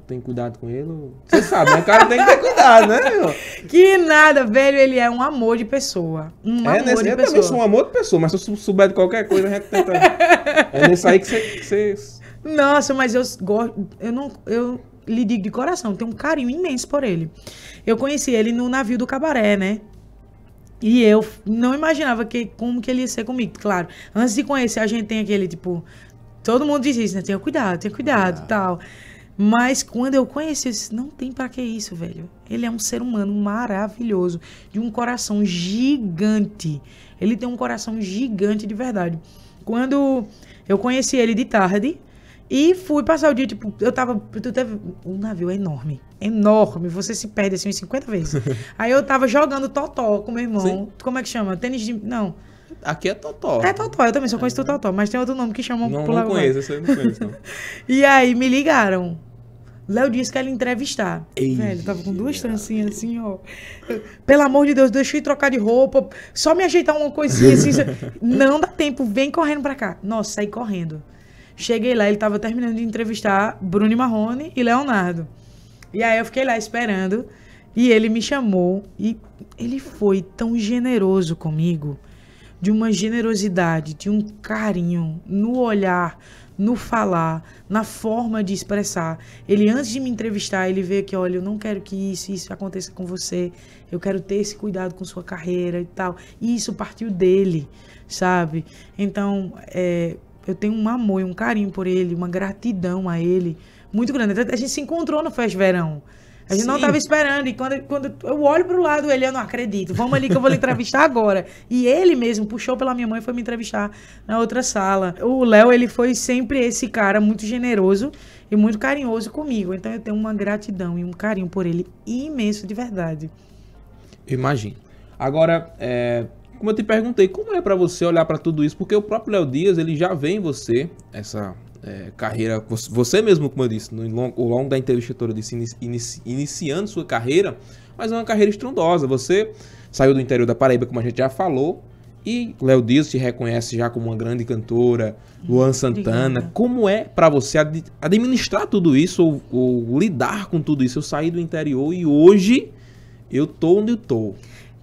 tem cuidado com ele? Você sabe, né? O cara tem que ter cuidado, né, meu? Que nada, velho. Ele é um amor de pessoa. Um é, amor nesse, né? de eu também sou um amor de pessoa, mas se eu souber de qualquer coisa, eu tento... É nesse aí que você, que você... Nossa, mas eu gosto... Eu não... Eu lhe digo de coração, tenho um carinho imenso por ele. Eu conheci ele no navio do cabaré, né? E eu não imaginava que, como que ele ia ser comigo, claro. Antes de conhecer, a gente tem aquele, tipo... Todo mundo diz isso, né? Tenha cuidado, tenha cuidado, ah. tal. Mas quando eu conheci, eu disse, não tem para que isso, velho. Ele é um ser humano maravilhoso, de um coração gigante. Ele tem um coração gigante de verdade. Quando eu conheci ele de tarde, e fui passar o dia, tipo, eu tava. Um navio enorme. Enorme. Você se perde assim uns 50 vezes. Aí eu tava jogando Totó com meu irmão. Sim. Como é que chama? Tênis de. Não. Aqui é Totó. É Totó, eu também só conheço é. Totó, mas tem outro nome que chama não, popular. Não conheço, esse eu não conheço, não. e aí me ligaram. Léo disse que ela entrevistar. Ei, Velho, tava com duas trancinhas assim, ó. Pelo amor de Deus, deixa eu ir trocar de roupa. Só me ajeitar uma coisinha assim. não dá tempo, vem correndo pra cá. Nossa, saí correndo. Cheguei lá, ele estava terminando de entrevistar Bruno Marrone e Leonardo. E aí eu fiquei lá esperando e ele me chamou e ele foi tão generoso comigo, de uma generosidade, de um carinho no olhar, no falar, na forma de expressar. Ele antes de me entrevistar, ele veio que, olha, eu não quero que isso isso aconteça com você. Eu quero ter esse cuidado com sua carreira e tal. E isso partiu dele, sabe? Então, é, eu tenho um amor, um carinho por ele, uma gratidão a ele muito grande. A gente se encontrou no Fest Verão. A gente Sim. não estava esperando. E quando, quando eu olho para o lado, ele, eu não acredito. Vamos ali que eu vou lhe entrevistar agora. E ele mesmo puxou pela minha mãe e foi me entrevistar na outra sala. O Léo, ele foi sempre esse cara muito generoso e muito carinhoso comigo. Então eu tenho uma gratidão e um carinho por ele imenso de verdade. Imagino. Agora, é, como eu te perguntei, como é para você olhar para tudo isso? Porque o próprio Léo Dias, ele já vem você essa é, carreira, você mesmo, como eu disse, no longo, ao longo da entrevista toda, disse inici, iniciando sua carreira, mas é uma carreira estrondosa. Você saiu do interior da Paraíba, como a gente já falou, e Léo Dias te reconhece já como uma grande cantora, Luan Santana. Como é para você ad administrar tudo isso ou, ou lidar com tudo isso? Eu saí do interior e hoje eu tô onde eu tô.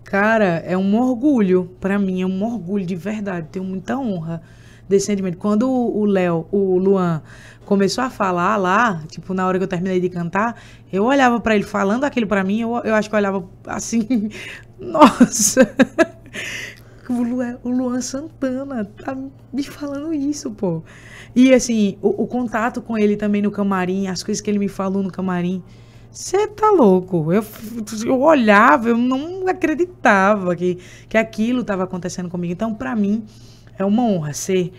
Cara, é um orgulho, para mim, é um orgulho de verdade, tenho muita honra desse sentimento. Quando o Léo, o Luan, começou a falar lá, tipo, na hora que eu terminei de cantar, eu olhava para ele falando aquilo para mim, eu, eu acho que eu olhava assim, nossa. O Luan, o Luan, Santana tá me falando isso, pô. E assim, o, o contato com ele também no camarim, as coisas que ele me falou no camarim. Você tá louco. Eu, eu olhava, eu não acreditava que, que aquilo estava acontecendo comigo. Então, para mim, é uma honra ser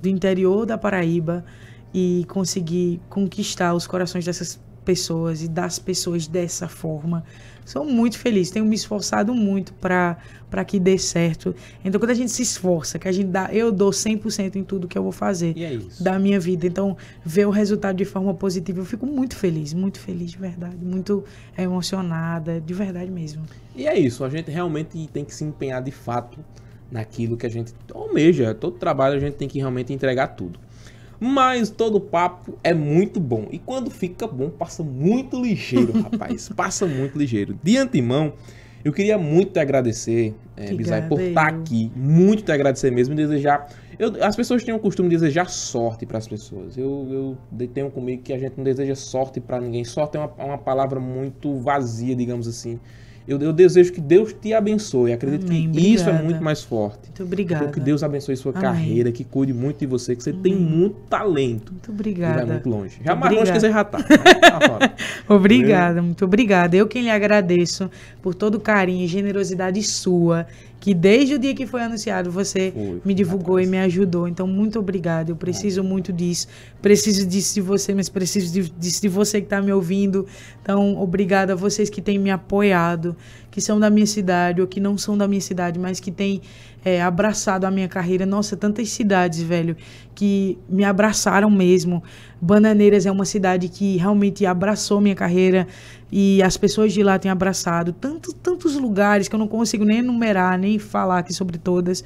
do interior da Paraíba e conseguir conquistar os corações dessas pessoas e das pessoas dessa forma. Sou muito feliz, tenho me esforçado muito para que dê certo. Então, quando a gente se esforça, que a gente dá, eu dou 100% em tudo que eu vou fazer é da minha vida. Então, ver o resultado de forma positiva, eu fico muito feliz, muito feliz de verdade, muito emocionada, de verdade mesmo. E é isso, a gente realmente tem que se empenhar de fato naquilo que a gente almeja. Todo trabalho a gente tem que realmente entregar tudo. Mas todo papo é muito bom. E quando fica bom, passa muito ligeiro, rapaz. passa muito ligeiro. De antemão, eu queria muito te agradecer, é, eh, Bizarre, por estar tá aqui. Muito te agradecer mesmo e desejar. Eu, as pessoas têm o costume de desejar sorte para as pessoas. Eu, eu tenho comigo que a gente não deseja sorte para ninguém. Sorte é uma, é uma palavra muito vazia, digamos assim. Eu, eu desejo que Deus te abençoe. Acredito Amém. que obrigada. isso é muito mais forte. Muito obrigada. Então, que Deus abençoe sua Amém. carreira, que cuide muito de você, que você Amém. tem muito talento. Muito obrigada. E vai muito longe. Já muito mais longe que você já tá. obrigada, muito obrigada. Eu quem lhe agradeço por todo o carinho e generosidade sua que desde o dia que foi anunciado você foi, me divulgou e me ajudou. Então, muito obrigado. Eu preciso muito disso. Preciso disso de você, mas preciso disso de você que está me ouvindo. Então, obrigado a vocês que têm me apoiado que são da minha cidade ou que não são da minha cidade, mas que têm é, abraçado a minha carreira. Nossa, tantas cidades, velho, que me abraçaram mesmo. Bananeiras é uma cidade que realmente abraçou minha carreira e as pessoas de lá têm abraçado. Tanto, tantos lugares que eu não consigo nem enumerar, nem falar aqui sobre todas.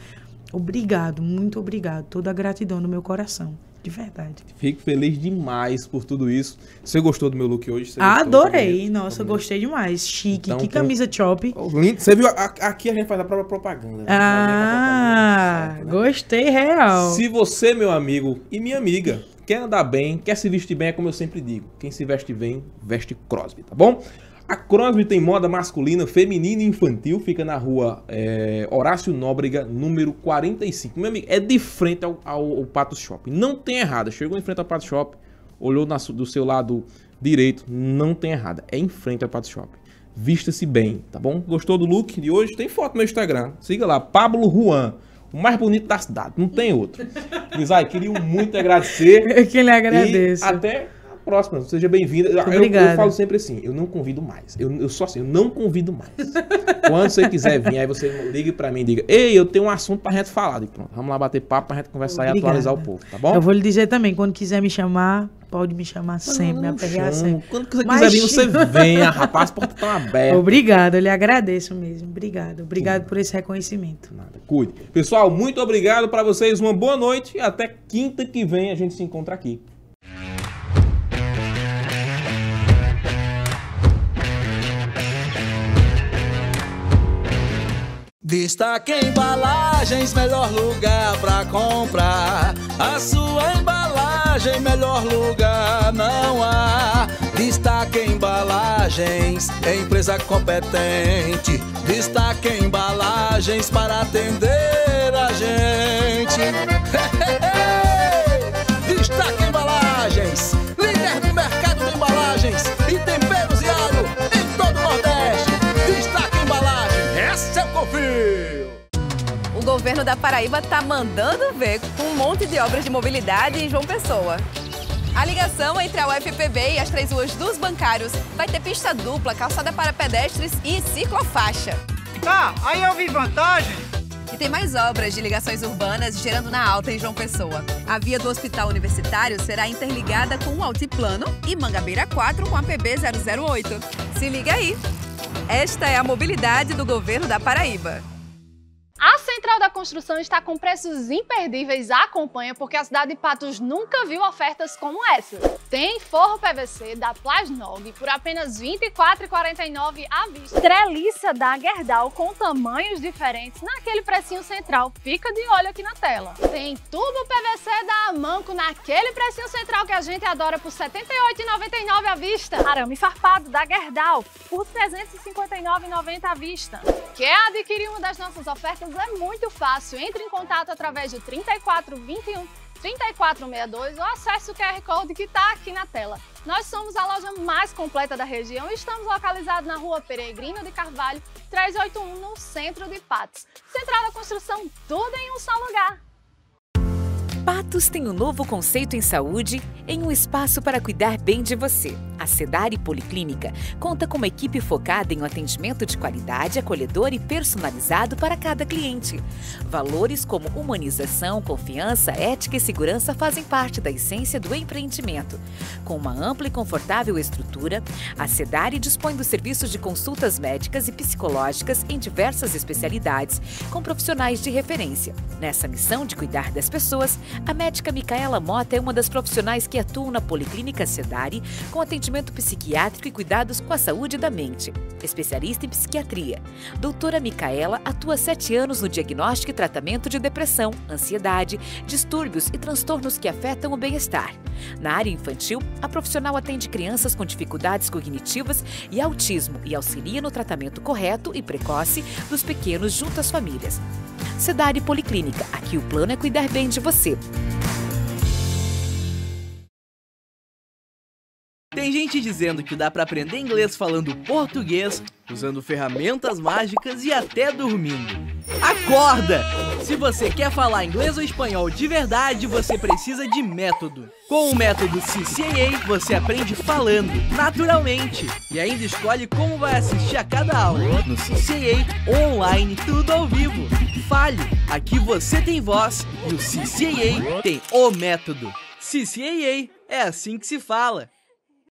Obrigado, muito obrigado. Toda a gratidão no meu coração. De verdade. Fico feliz demais por tudo isso. Você gostou do meu look hoje? Você Adorei. Nossa, gostei demais. Chique. Então, que camisa top chop. Oh, lindo. Você viu? Aqui a gente faz a própria propaganda. Né? Ah, propaganda, né? gostei real. Se você, meu amigo e minha amiga, quer andar bem, quer se vestir bem, é como eu sempre digo. Quem se veste bem, veste Crosby, tá bom? A Crosby tem moda masculina, feminina e infantil, fica na rua é, Horácio Nóbrega, número 45. Meu amigo, é de frente ao, ao, ao Pato Shop. Não tem errada. Chegou em frente ao Pato Shop, olhou na, do seu lado direito, não tem errada. É em frente ao Pato Shop. Vista-se bem, tá bom? Gostou do look de hoje? Tem foto no Instagram. Siga lá, Pablo Juan. O mais bonito da cidade, não tem outro. Isai, queria muito agradecer. Eu é que lhe agradeço. até próxima. Seja bem-vinda. Eu, eu, falo sempre assim, eu não convido mais. Eu, eu só assim, eu não convido mais. Quando você quiser vir, aí você liga para mim e diga, ei, eu tenho um assunto pra gente falar. E pronto, vamos lá bater papo pra gente conversar Obrigada. e atualizar o povo, tá bom? Eu vou lhe dizer também, quando quiser me chamar, pode me chamar sempre, me apegar sempre. Quando você Mas... quiser vir, você venha, rapaz, as portas estão tá abertas. Obrigado, eu lhe agradeço mesmo. Obrigado, obrigado Sim. por esse reconhecimento. Nada, cuide. Pessoal, muito obrigado para vocês, uma boa noite e até quinta que vem a gente se encontra aqui. Destaque Embalagens, melhor lugar pra comprar. A sua embalagem, melhor lugar não há. Destaque Embalagens, é empresa competente. Destaque Embalagens para atender a gente. Destaque Embalagens, líder do mercado. Brasil! O governo da Paraíba está mandando ver com um monte de obras de mobilidade em João Pessoa. A ligação entre a UFPB e as três ruas dos bancários vai ter pista dupla, calçada para pedestres e ciclofaixa. Tá, aí eu vi vantagem e tem mais obras de ligações urbanas gerando na alta em João Pessoa. A via do Hospital Universitário será interligada com o Altiplano e Mangabeira 4 com a PB 008. Se liga aí! Esta é a mobilidade do governo da Paraíba. A Central da Construção está com preços imperdíveis, acompanha, porque a cidade de Patos nunca viu ofertas como essa. Tem forro PVC da Plasnog por apenas R$ 24,49 à vista. Treliça da Gerdau com tamanhos diferentes naquele precinho central. Fica de olho aqui na tela. Tem tubo PVC da Amanco naquele precinho central que a gente adora por R$ 78,99 à vista. Arame farpado da Gerdau por R$ 359,90 à vista. Quer adquirir uma das nossas ofertas? é muito fácil. Entre em contato através de 3421 3462 ou acesse o QR Code que está aqui na tela. Nós somos a loja mais completa da região e estamos localizados na rua Peregrino de Carvalho, 381, no centro de Patos. Central da construção, tudo em um só lugar. Patos tem um novo conceito em saúde em um espaço para cuidar bem de você. A Sedari Policlínica conta com uma equipe focada em um atendimento de qualidade, acolhedor e personalizado para cada cliente. Valores como humanização, confiança, ética e segurança fazem parte da essência do empreendimento. Com uma ampla e confortável estrutura, a Sedari dispõe dos serviços de consultas médicas e psicológicas em diversas especialidades, com profissionais de referência. Nessa missão de cuidar das pessoas, a médica Micaela Mota é uma das profissionais que atuam na Policlínica Sedari com atendimento psiquiátrico e cuidados com a saúde da mente. Especialista em psiquiatria, doutora Micaela atua há sete anos no diagnóstico e tratamento de depressão, ansiedade, distúrbios e transtornos que afetam o bem-estar. Na área infantil, a profissional atende crianças com dificuldades cognitivas e autismo e auxilia no tratamento correto e precoce dos pequenos junto às famílias. Sedare Policlínica, aqui o plano é cuidar bem de você. Bye. Tem gente dizendo que dá para aprender inglês falando português, usando ferramentas mágicas e até dormindo. Acorda! Se você quer falar inglês ou espanhol de verdade, você precisa de método. Com o método CCAA, você aprende falando, naturalmente, e ainda escolhe como vai assistir a cada aula. No CCAA, online, tudo ao vivo. Fale, aqui você tem voz e o CCAA tem o método. CCAA é assim que se fala.